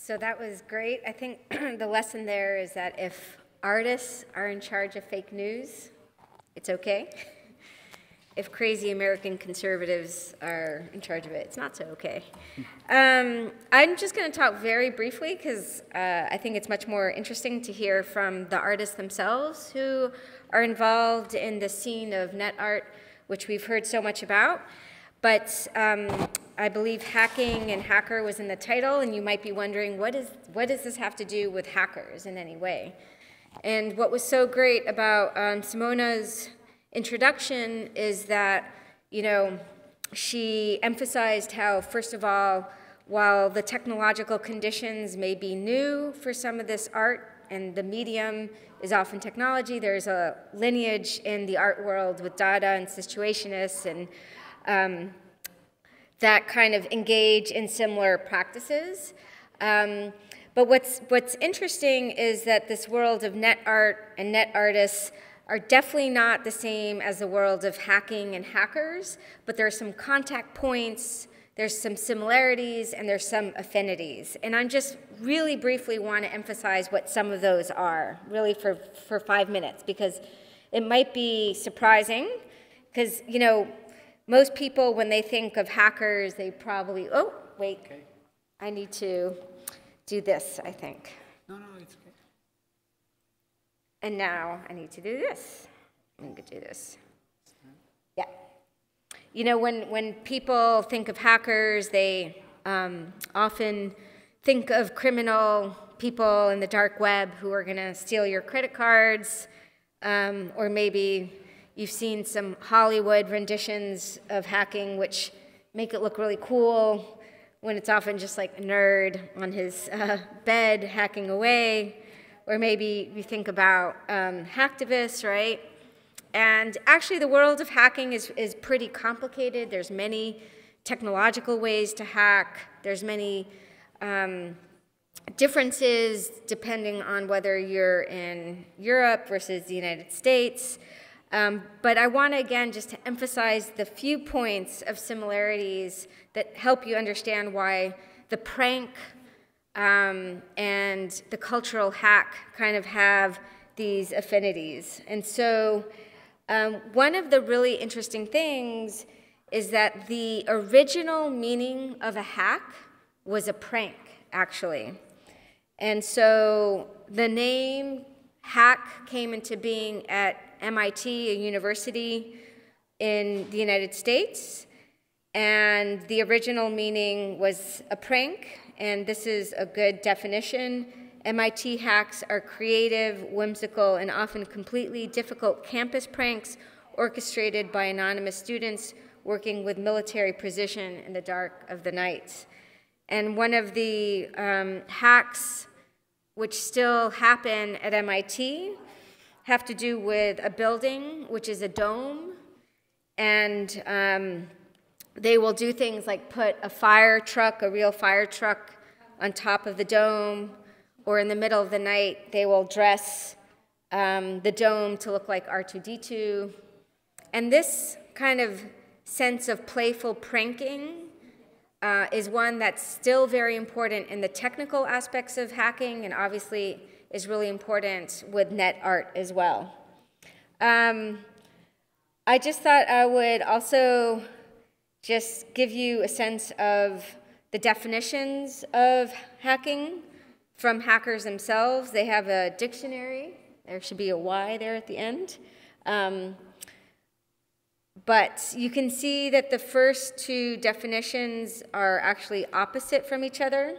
Speaker 6: So that was great. I think the lesson there is that if artists are in charge of fake news, it's okay. if crazy American conservatives are in charge of it, it's not so okay. Um, I'm just going to talk very briefly because uh, I think it's much more interesting to hear from the artists themselves who are involved in the scene of net art, which we've heard so much about. But um, I believe hacking and hacker was in the title, and you might be wondering, what, is, what does this have to do with hackers in any way? And what was so great about um, Simona's introduction is that, you know, she emphasized how, first of all, while the technological conditions may be new for some of this art, and the medium is often technology, there's a lineage in the art world with Dada and Situationists and um, that kind of engage in similar practices. Um, but what's, what's interesting is that this world of net art and net artists are definitely not the same as the world of hacking and hackers, but there are some contact points, there's some similarities, and there's some affinities. And I just really briefly want to emphasize what some of those are, really for, for five minutes, because it might be surprising, because, you know, most people, when they think of hackers, they probably, oh, wait, okay. I need to do this, I think.
Speaker 1: No, no, it's okay.
Speaker 6: And now I need to do this. I'm going to do this. Yeah. You know, when, when people think of hackers, they um, often think of criminal people in the dark web who are going to steal your credit cards um, or maybe You've seen some Hollywood renditions of hacking, which make it look really cool when it's often just like a nerd on his uh, bed hacking away. Or maybe you think about um, hacktivists, right? And actually, the world of hacking is, is pretty complicated. There's many technological ways to hack. There's many um, differences depending on whether you're in Europe versus the United States. Um, but I want to again just to emphasize the few points of similarities that help you understand why the prank um, and the cultural hack kind of have these affinities. And so um, one of the really interesting things is that the original meaning of a hack was a prank, actually. And so the name hack came into being at MIT, a university in the United States. And the original meaning was a prank, and this is a good definition. MIT hacks are creative, whimsical, and often completely difficult campus pranks orchestrated by anonymous students working with military precision in the dark of the night. And one of the um, hacks which still happen at MIT have to do with a building, which is a dome, and um, they will do things like put a fire truck, a real fire truck, on top of the dome, or in the middle of the night, they will dress um, the dome to look like R2D2. And this kind of sense of playful pranking uh, is one that's still very important in the technical aspects of hacking, and obviously is really important with net art as well. Um, I just thought I would also just give you a sense of the definitions of hacking from hackers themselves. They have a dictionary. There should be a Y there at the end. Um, but you can see that the first two definitions are actually opposite from each other.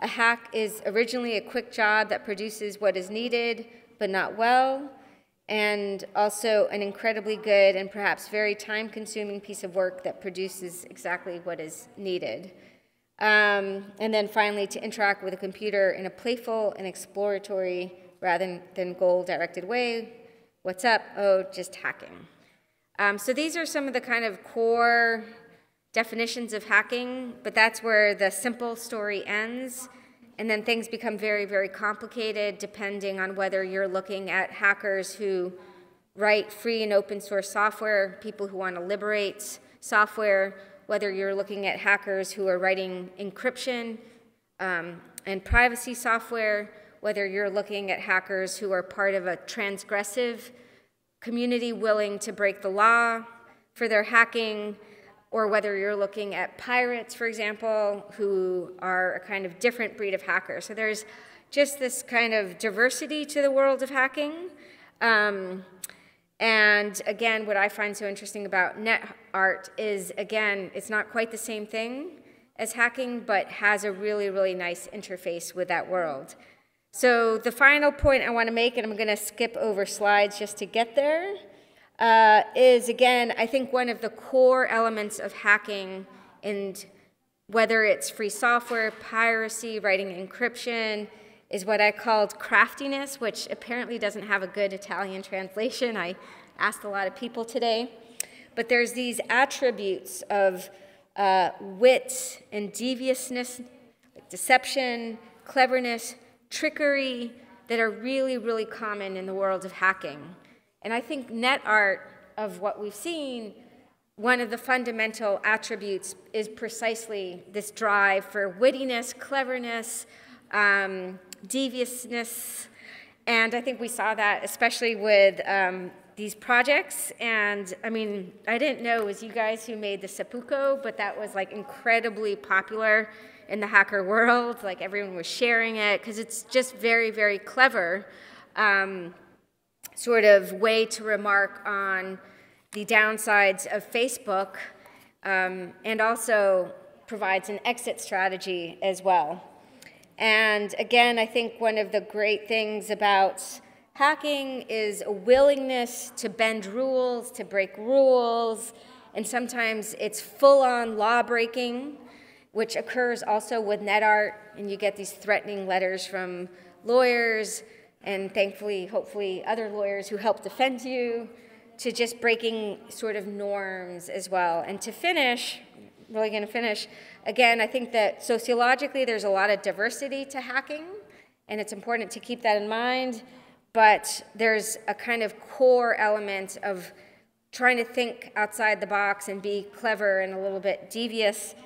Speaker 6: A hack is originally a quick job that produces what is needed, but not well, and also an incredibly good and perhaps very time consuming piece of work that produces exactly what is needed. Um, and then finally, to interact with a computer in a playful and exploratory rather than goal directed way. What's up? Oh, just hacking. Um, so these are some of the kind of core definitions of hacking, but that's where the simple story ends. And then things become very, very complicated depending on whether you're looking at hackers who write free and open source software, people who want to liberate software, whether you're looking at hackers who are writing encryption um, and privacy software, whether you're looking at hackers who are part of a transgressive community willing to break the law for their hacking, or whether you're looking at pirates, for example, who are a kind of different breed of hacker. So there's just this kind of diversity to the world of hacking. Um, and again, what I find so interesting about net art is, again, it's not quite the same thing as hacking, but has a really, really nice interface with that world. So the final point I want to make, and I'm going to skip over slides just to get there, uh, is, again, I think one of the core elements of hacking and whether it's free software, piracy, writing encryption, is what I called craftiness, which apparently doesn't have a good Italian translation. I asked a lot of people today. But there's these attributes of uh, wit and deviousness, deception, cleverness, trickery that are really, really common in the world of hacking. And I think net art of what we've seen, one of the fundamental attributes is precisely this drive for wittiness, cleverness, um, deviousness. And I think we saw that especially with um, these projects. And I mean, I didn't know it was you guys who made the seppuku, but that was like incredibly popular in the hacker world. Like everyone was sharing it because it's just very, very clever. Um, sort of way to remark on the downsides of Facebook um, and also provides an exit strategy as well. And again, I think one of the great things about hacking is a willingness to bend rules, to break rules, and sometimes it's full-on law breaking, which occurs also with NetArt, and you get these threatening letters from lawyers and thankfully, hopefully, other lawyers who help defend you, to just breaking sort of norms as well. And to finish, really going to finish, again, I think that sociologically there's a lot of diversity to hacking, and it's important to keep that in mind. But there's a kind of core element of trying to think outside the box and be clever and a little bit devious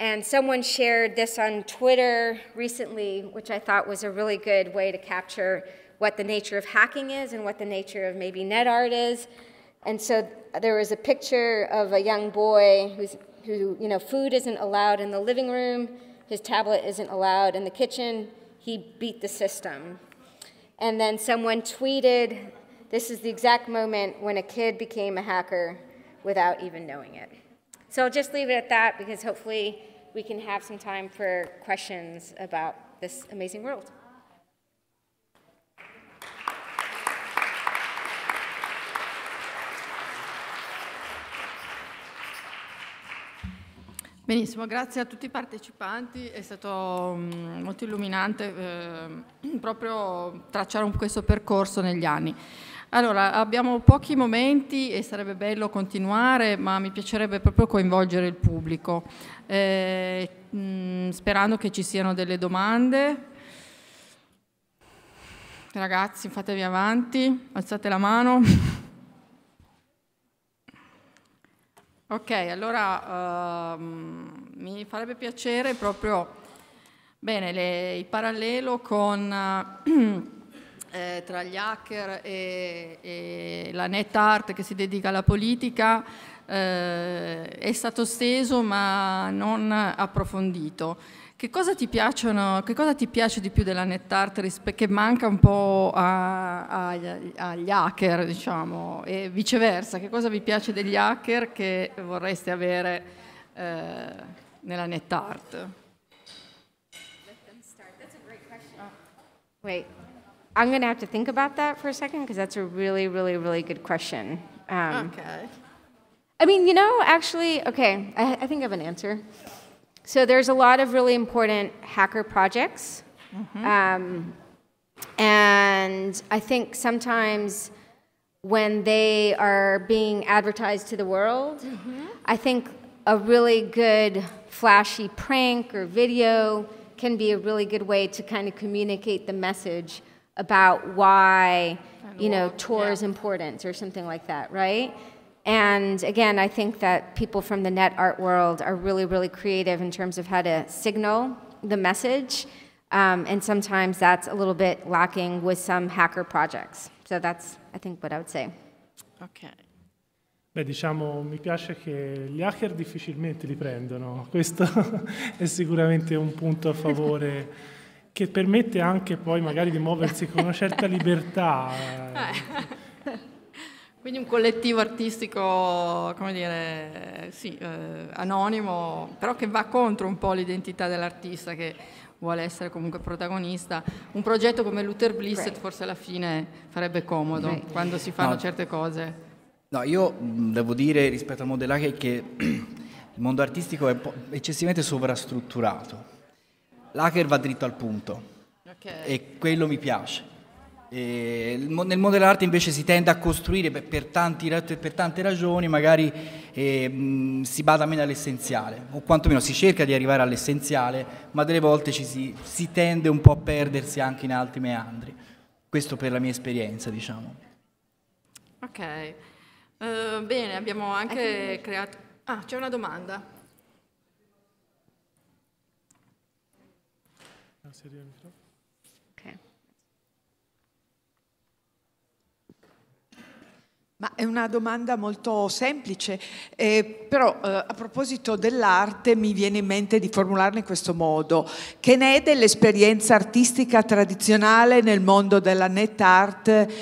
Speaker 6: and someone shared this on Twitter recently, which I thought was a really good way to capture what the nature of hacking is and what the nature of maybe net art is. And so there was a picture of a young boy who's, who, you know, food isn't allowed in the living room, his tablet isn't allowed in the kitchen, he beat the system. And then someone tweeted, this is the exact moment when a kid became a hacker without even knowing it. So I'll just leave it at that because hopefully we can have some time for questions about this amazing world.
Speaker 1: Benissimo, grazie a tutti i partecipanti, è stato mm, molto illuminante eh, proprio tracciare questo percorso negli anni. Allora, abbiamo pochi momenti e sarebbe bello continuare, ma mi piacerebbe proprio coinvolgere il pubblico, eh, mh, mm, sperando che ci siano delle domande. Ragazzi, fatevi avanti, alzate la mano. Ok, allora uh, mi farebbe piacere proprio, bene, le, il parallelo con... Uh, eh, tra gli hacker e, e, la net art che si dedica alla politica eh, è stato steso ma non approfondito. Che cosa ti, piacciono, che cosa ti piace di più della net art che manca un po' a, a, agli hacker, diciamo, e viceversa? Che cosa vi piace degli hacker che vorreste avere eh, nella net art? Let
Speaker 6: them start. That's a great question. Oh.
Speaker 1: Wait. I'm going to have to think about
Speaker 6: that for a second because that's a really, really, really good question. Um, okay. I mean, you know, actually, okay, I, I, think I have an answer. So there's a lot of really important hacker projects. Mm-hmm. Um, and I think sometimes when they are being advertised to the world, mm-hmm. I think a really good flashy prank or video can be a really good way to kind of communicate the message about why you know tour is important or something like that, right? And again, I think that people from the net art world are really, really creative in terms of how to signal the message. Um, and sometimes that's a little bit lacking with some hacker projects. So that's, I think, what I would say. Okay.
Speaker 4: Beh, diciamo, mi piace che gli hacker difficilmente li prendono. Questo è sicuramente un punto a favore. che permette anche poi magari di muoversi con una certa libertà.
Speaker 1: Eh. Quindi un collettivo artistico, come dire, sì, eh, anonimo, però che va contro un po' l'identità dell'artista che vuole essere comunque protagonista. Un progetto come Luther Blissett forse alla fine farebbe comodo Great. quando si fanno no. certe cose.
Speaker 3: No, io mm, devo dire rispetto a Modellacche che il mondo artistico è eccessivamente sovrastrutturato l'hacker va dritto al punto okay. e quello mi piace. E nel mondo dell'arte invece si tende a costruire per, tanti, per tante ragioni, magari eh, si bada meno all'essenziale, o quantomeno si cerca di arrivare all'essenziale, ma delle volte ci si, si tende un po' a perdersi anche in altri meandri. Questo per la mia esperienza, diciamo.
Speaker 1: Ok, uh, bene, abbiamo anche creato... Ah, c'è una domanda.
Speaker 4: pass it in. Ok.
Speaker 5: Ma è una domanda molto semplice, eh, però eh, a proposito dell'arte mi viene in mente di formularla in questo modo. Che ne è dell'esperienza artistica tradizionale nel mondo della net art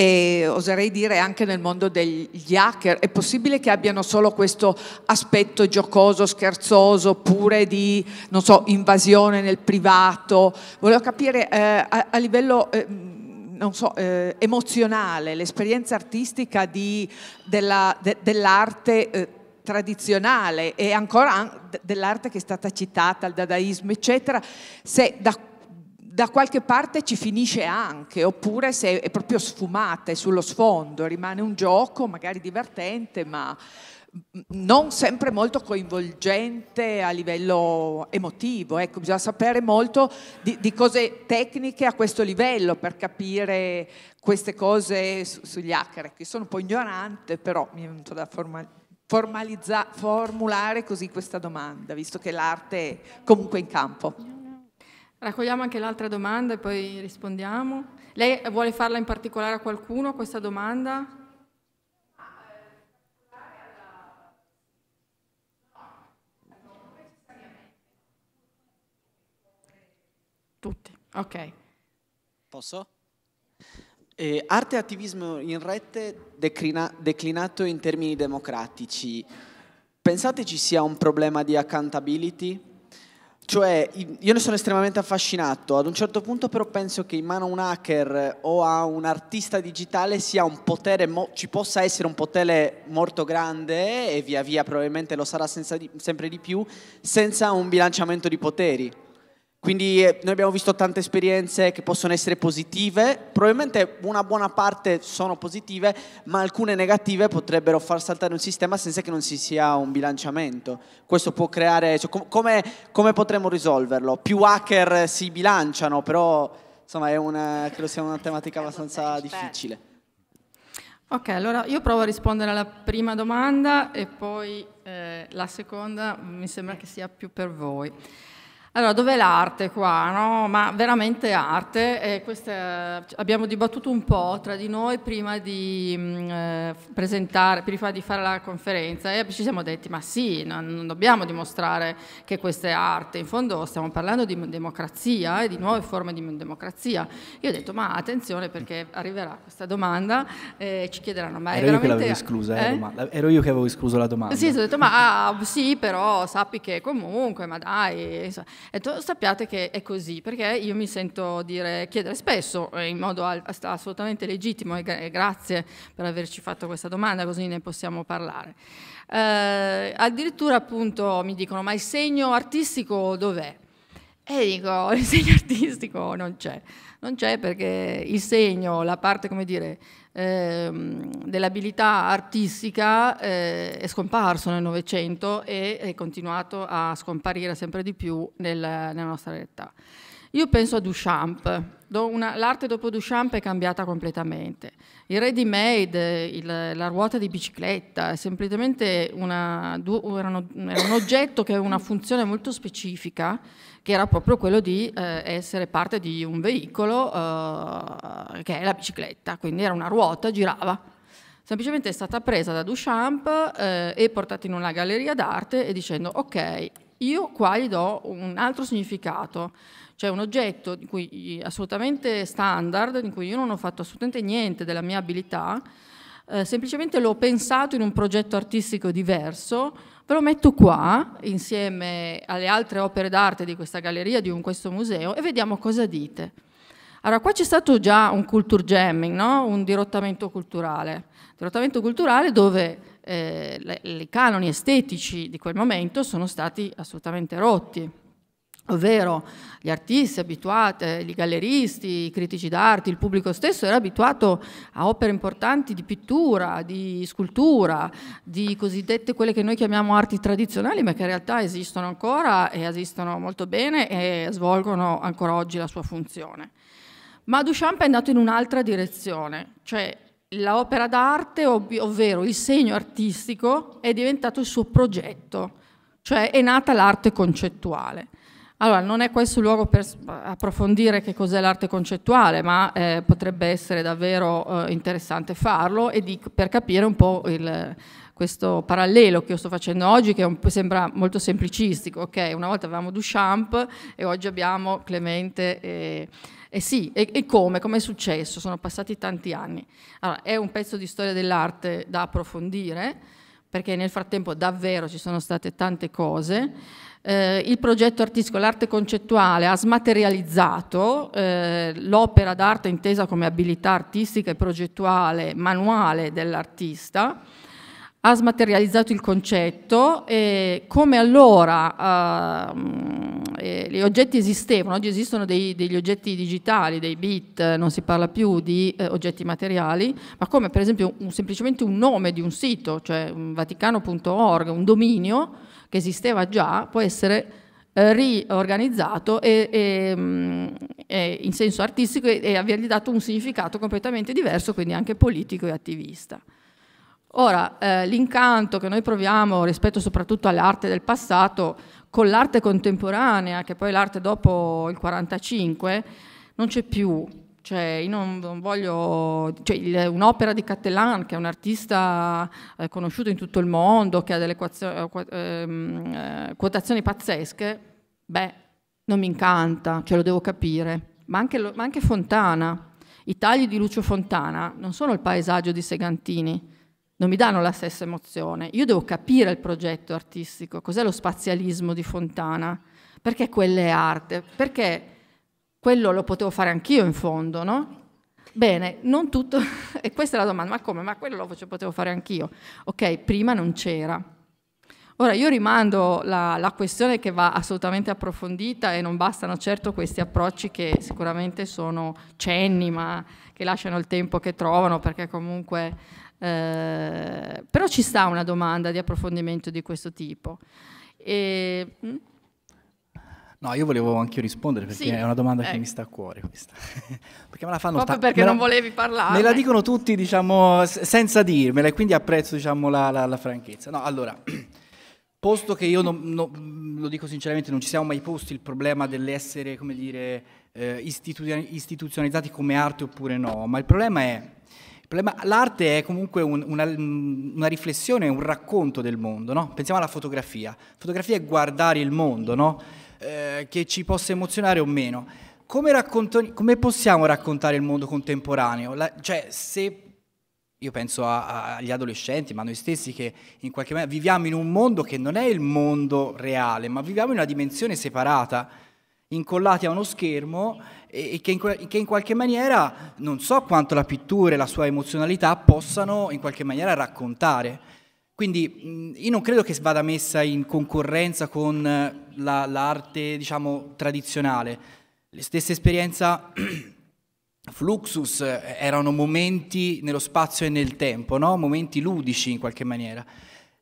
Speaker 5: e oserei dire anche nel mondo degli hacker. È possibile che abbiano solo questo aspetto giocoso, scherzoso, oppure di, non so, invasione nel privato? Volevo capire eh, a, a, livello... Eh, non so, eh, emozionale, l'esperienza artistica di, della, de, dell'arte eh, tradizionale e ancora dell'arte che è stata citata, il dadaismo, eccetera, se da da qualche parte ci finisce anche, oppure se è proprio sfumata, è sullo sfondo, rimane un gioco magari divertente, ma mm, mm, non sempre molto coinvolgente a livello emotivo, ecco, bisogna sapere molto di, di cose tecniche a questo livello per capire queste cose su, sugli hacker. Ecco, io sono un po' ignorante, però mi è venuto da formalizzare, formulare così questa domanda, visto che l'arte è comunque in campo.
Speaker 1: Raccogliamo anche l'altra domanda e poi rispondiamo. Lei vuole farla in particolare a qualcuno questa domanda? Tutti, ok.
Speaker 3: Posso? Eh, arte e attivismo in rete declina, declinato in termini democratici. Pensate ci sia un problema di accountability cioè, io ne sono estremamente affascinato. Ad un certo punto, però, penso che in mano a un hacker o a un artista digitale sia un potere, mo- ci possa essere un potere molto grande e via via probabilmente lo sarà di- sempre di più, senza un bilanciamento di poteri. Quindi eh, noi abbiamo visto tante esperienze che possono essere positive, probabilmente una buona parte sono positive, ma alcune negative potrebbero far saltare un sistema senza che non ci sia un bilanciamento. Questo può creare, cioè, com- come, come potremmo risolverlo? Più hacker si bilanciano, però insomma è una, credo sia una tematica abbastanza difficile.
Speaker 1: Ok, allora io provo a rispondere alla prima domanda e poi eh, la seconda mi sembra che sia più per voi. Allora, dov'è l'arte qua? No? Ma veramente arte, eh, questa, cioè, abbiamo dibattuto un po' tra di noi prima di mh, mm, eh, presentare, prima di fare la conferenza e ci siamo detti ma sì, non, non dobbiamo dimostrare che questa è arte, in fondo stiamo parlando di democrazia e eh, di nuove forme di democrazia. Io ho detto ma attenzione perché arriverà questa domanda e eh, ci chiederanno ma ero è veramente... Io che l'avevo esclusa,
Speaker 3: ero io che avevo escluso la domanda. Sì, ho
Speaker 1: detto ma ah, sì però sappi che comunque, ma dai... Insomma. E sappiate che è così, perché io mi sento dire, chiedere spesso, eh, in modo assolutamente legittimo, e, grazie per averci fatto questa domanda, così ne possiamo parlare. Eh, addirittura appunto mi dicono, ma il segno artistico dov'è? E dico, il segno artistico non c'è, non c'è perché il segno, la parte, come dire, Ehm, dell'abilità artistica eh, è scomparso nel Novecento e è continuato a scomparire sempre di più nel, nella nostra realtà. Io penso a Duchamp, l'arte dopo Duchamp è cambiata completamente. Il ready made, il, la ruota di bicicletta, è semplicemente una, du, era era un oggetto che aveva una funzione molto specifica che era proprio quello di eh, essere parte di un veicolo eh, che è la bicicletta, quindi era una ruota, girava. Semplicemente è stata presa da Duchamp eh, e portata in una galleria d'arte e dicendo ok, io qua gli do un altro significato, cioè un oggetto di cui assolutamente standard, di cui io non ho fatto assolutamente niente della mia abilità, eh, semplicemente l'ho pensato in un progetto artistico diverso, Ve lo metto qua, insieme alle altre opere d'arte di questa galleria, di un, questo museo, e vediamo cosa dite. Allora, qua c'è stato già un culture jamming, no? un dirottamento culturale. Dirottamento culturale dove eh, le, i canoni estetici di quel momento sono stati assolutamente rotti ovvero gli artisti abituati, i galleristi, i critici d'arte, il pubblico stesso era abituato a opere importanti di pittura, di scultura, di cosiddette quelle che noi chiamiamo arti tradizionali, ma che in realtà esistono ancora e esistono molto bene e svolgono ancora oggi la sua funzione. Ma Duchamp è andato in un'altra direzione, cioè l'opera d'arte, ov ovvero il segno artistico, è diventato il suo progetto, cioè è nata l'arte concettuale. Allora, non è questo il luogo per approfondire che cos'è l'arte concettuale, ma eh, potrebbe essere davvero eh, interessante farlo e di, per capire un po' il, questo parallelo che io sto facendo oggi, che un, sembra molto semplicistico. Ok, Una volta avevamo Duchamp e oggi abbiamo Clemente e, e sì, e, e come? Come è successo? Sono passati tanti anni. Allora, è un pezzo di storia dell'arte da approfondire, perché nel frattempo davvero ci sono state tante cose eh, il progetto artistico L'arte concettuale ha smaterializzato eh, l'opera d'arte intesa come abilità artistica e progettuale manuale dell'artista, ha smaterializzato il concetto e come allora eh, eh, gli oggetti esistevano, oggi esistono dei, degli oggetti digitali, dei bit, non si parla più di eh, oggetti materiali, ma come per esempio un, semplicemente un nome di un sito, cioè vaticano.org, un dominio, che esisteva già può essere eh, riorganizzato e, e, mh, mm, e in senso artistico e, e avergli dato un significato completamente diverso, quindi anche politico e attivista. Ora, eh, l'incanto che noi proviamo rispetto soprattutto all'arte del passato, con l'arte contemporanea, che poi è l'arte dopo il 45, non c'è più. Cioè, io non, non voglio. Cioè, un'opera di Cattelan, che è un artista eh, conosciuto in tutto il mondo, che ha delle eh, ehm, eh, quotazioni pazzesche, beh, non mi incanta, ce lo devo capire. Ma anche, ma anche Fontana, i tagli di Lucio Fontana non sono il paesaggio di Segantini non mi danno la stessa emozione. Io devo capire il progetto artistico, cos'è lo spazialismo di Fontana, perché quella è arte, perché quello lo potevo fare anch'io in fondo, no? Bene, non tutto, e questa è la domanda, ma come? Ma quello lo potevo fare anch'io. Ok, prima non c'era. Ora io rimando la, la, questione che va assolutamente approfondita e non bastano certo questi approcci che sicuramente sono cenni, ma che lasciano il tempo che trovano, perché comunque... Eh, però ci sta una domanda di approfondimento di questo tipo. E, mm?
Speaker 3: No, io volevo anche rispondere perché sì, è una domanda ecco. che mi sta a cuore questa. perché me la fanno Proprio ta- perché non la, volevi parlare. Me la dicono tutti, diciamo, senza dirmela e quindi apprezzo, diciamo, la, la, la franchezza. No, allora, posto che io, non, non, lo dico sinceramente, non ci siamo mai posti il problema dell'essere, come dire, eh, istituzionalizzati come arte oppure no, ma il problema è... L'arte è comunque un, una, una, riflessione, un racconto del mondo, no? Pensiamo alla fotografia. Fotografia è guardare il mondo, no? Eh, che ci possa emozionare o meno. Come, come, possiamo raccontare il mondo contemporaneo? La, cioè, se io penso a, a, agli adolescenti, ma noi stessi che in qualche maniera viviamo in un mondo che non è il mondo reale, ma viviamo in una dimensione separata, incollati a uno schermo e, e che, in, che in qualche maniera non so quanto la pittura e la sua emozionalità possano in qualche maniera raccontare. Quindi io non credo che vada messa in concorrenza con eh, la, l'arte diciamo, tradizionale. Le stesse esperienze Fluxus eh, erano momenti nello spazio e nel tempo, no? momenti ludici in qualche maniera.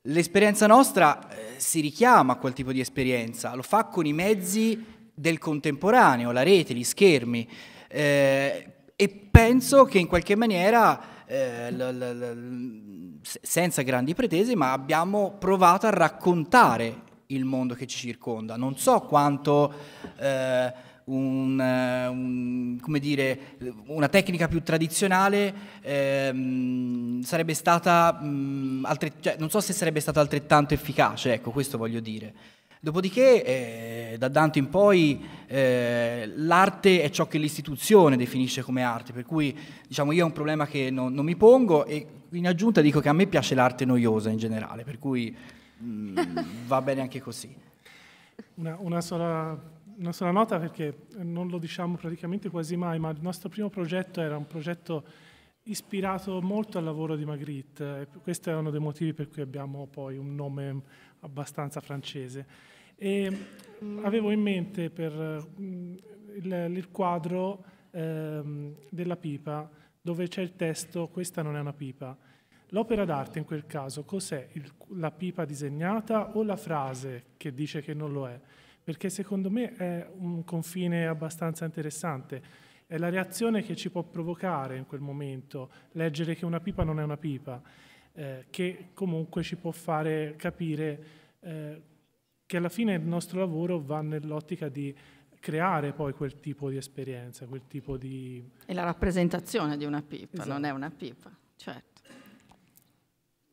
Speaker 3: L'esperienza nostra eh, si richiama a quel tipo di esperienza, lo fa con i mezzi del contemporaneo, la rete, gli schermi. Eh, e penso che in qualche maniera eh, l, l, l, senza grandi pretese, ma abbiamo provato a raccontare il mondo che ci circonda. Non so quanto eh, un, eh, un, dire, una tecnica più tradizionale ehm, sarebbe stata, mh, mm, altre, cioè, non so se sarebbe stata altrettanto efficace, ecco, questo voglio dire. Dopodiché, eh, da Dante in poi, eh, l'arte è ciò che l'istituzione definisce come arte, per cui diciamo, io è un problema che non, non mi pongo e in aggiunta dico che a me piace l'arte noiosa in generale, per cui mh, mm, va bene anche così.
Speaker 4: Una, una, sola, una, sola, nota perché non lo diciamo praticamente quasi mai, ma il nostro primo progetto era un progetto ispirato molto al lavoro di Magritte. Questo è uno dei motivi per cui abbiamo poi un nome abbastanza francese. E mm, avevo in mente per mm, il, il quadro ehm, della pipa dove c'è il testo questa non è una pipa. L'opera d'arte in quel caso cos'è? Il, la pipa disegnata o la frase che dice che non lo è? Perché secondo me è un confine abbastanza interessante. È la reazione che ci può provocare in quel momento, leggere che una pipa non è una pipa, eh, che comunque ci può fare capire eh, che alla fine il nostro lavoro va nell'ottica di creare poi quel tipo di esperienza, quel tipo di...
Speaker 1: E la rappresentazione di una pipa, esatto. non è una pipa, certo.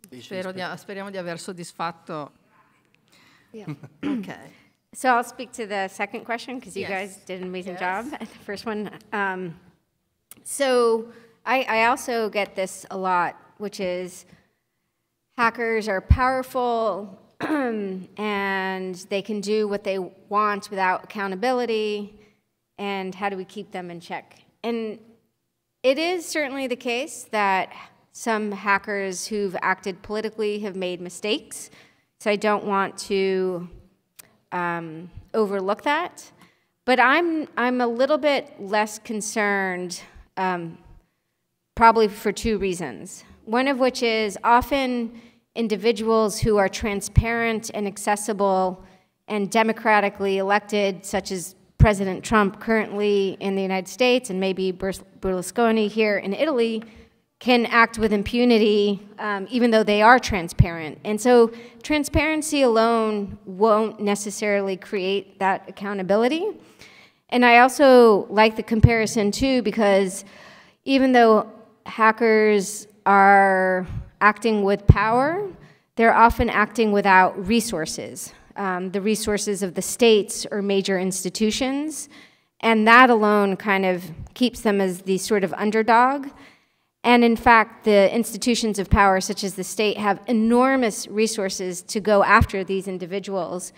Speaker 1: Di, speriamo di aver soddisfatto. Yeah. okay.
Speaker 6: So I'll speak to the second question because you yes. guys did an amazing yes. job at the first one. Um, so I, I also get this a lot, which is hackers are powerful, and they can do what they want without accountability, and how do we keep them in check? And it is certainly the case that some hackers who've acted politically have made mistakes, so I don't want to um, overlook that. But I'm, I'm a little bit less concerned, um, probably for two reasons. One of which is often individuals who are transparent and accessible and democratically elected, such as President Trump currently in the United States and maybe Berlusconi here in Italy can act with impunity um, even though they are transparent. And so transparency alone won't necessarily create that accountability. And I also like the comparison too because even though hackers are acting with power, they're often acting without resources, um, the resources of the states or major institutions. And that alone kind of keeps them as the sort of underdog. And in fact, the institutions of power, such as the state, have enormous resources to go after these individuals.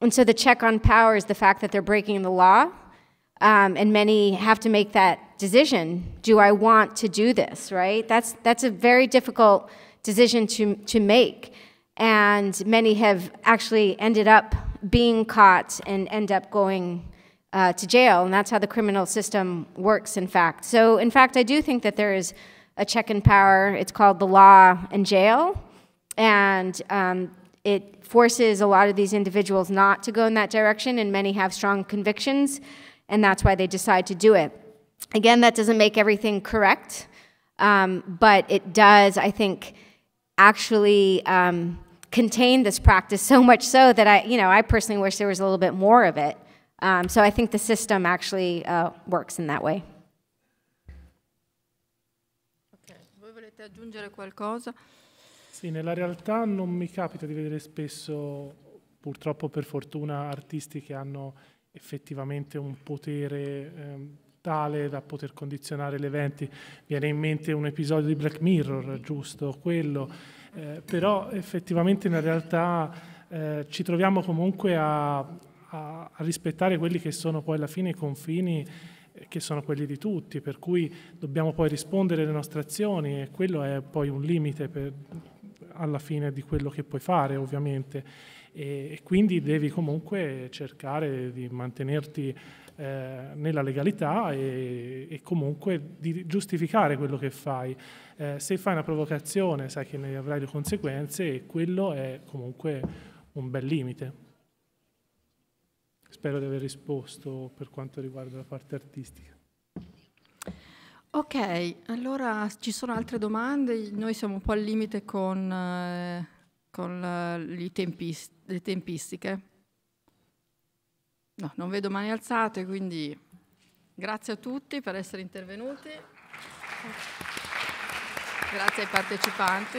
Speaker 6: And so the check on power is the fact that they're breaking the law. Um, and many have to make that decision. Do I want to do this, right? That's, that's a very difficult decision to, to make. And many have actually ended up being caught and end up going uh, to jail. And that's how the criminal system works, in fact. So, in fact, I do think that there is a check in power. It's called the law and jail. And um, it forces a lot of these individuals not to go in that direction. And many have strong convictions. And that's why they decide to do it. Again, that doesn't make everything correct. Um, but it does, I think actually um, contain this practice so much so that I, you know, I personally wish there was a little bit more of it. Um, so I think the system
Speaker 4: actually uh, works in that way.
Speaker 1: volete aggiungere qualcosa?
Speaker 4: Sì, nella realtà non mi capita di vedere spesso, purtroppo per fortuna, artisti che hanno effettivamente un potere... Ehm, tale da poter condizionare gli eventi. Viene in mente un episodio di Black Mirror, giusto, quello, eh, però effettivamente in realtà eh, ci troviamo comunque a, a, a, rispettare quelli che sono poi alla fine i confini eh, che sono quelli di tutti, per cui dobbiamo poi rispondere alle nostre azioni e quello è poi un limite per, alla fine di quello che puoi fare ovviamente e, e quindi devi comunque cercare di mantenerti eh, nella legalità e, e, comunque di giustificare quello che fai. Eh, se fai una provocazione sai che ne avrai le conseguenze e quello è comunque un bel limite. Spero di aver risposto per quanto riguarda la parte artistica.
Speaker 1: Ok, allora ci sono altre domande? Noi siamo un po' al limite con, eh, con la, eh, tempi, le tempistiche. No, non vedo mani alzate, quindi grazie a tutti per essere intervenuti. Grazie ai partecipanti.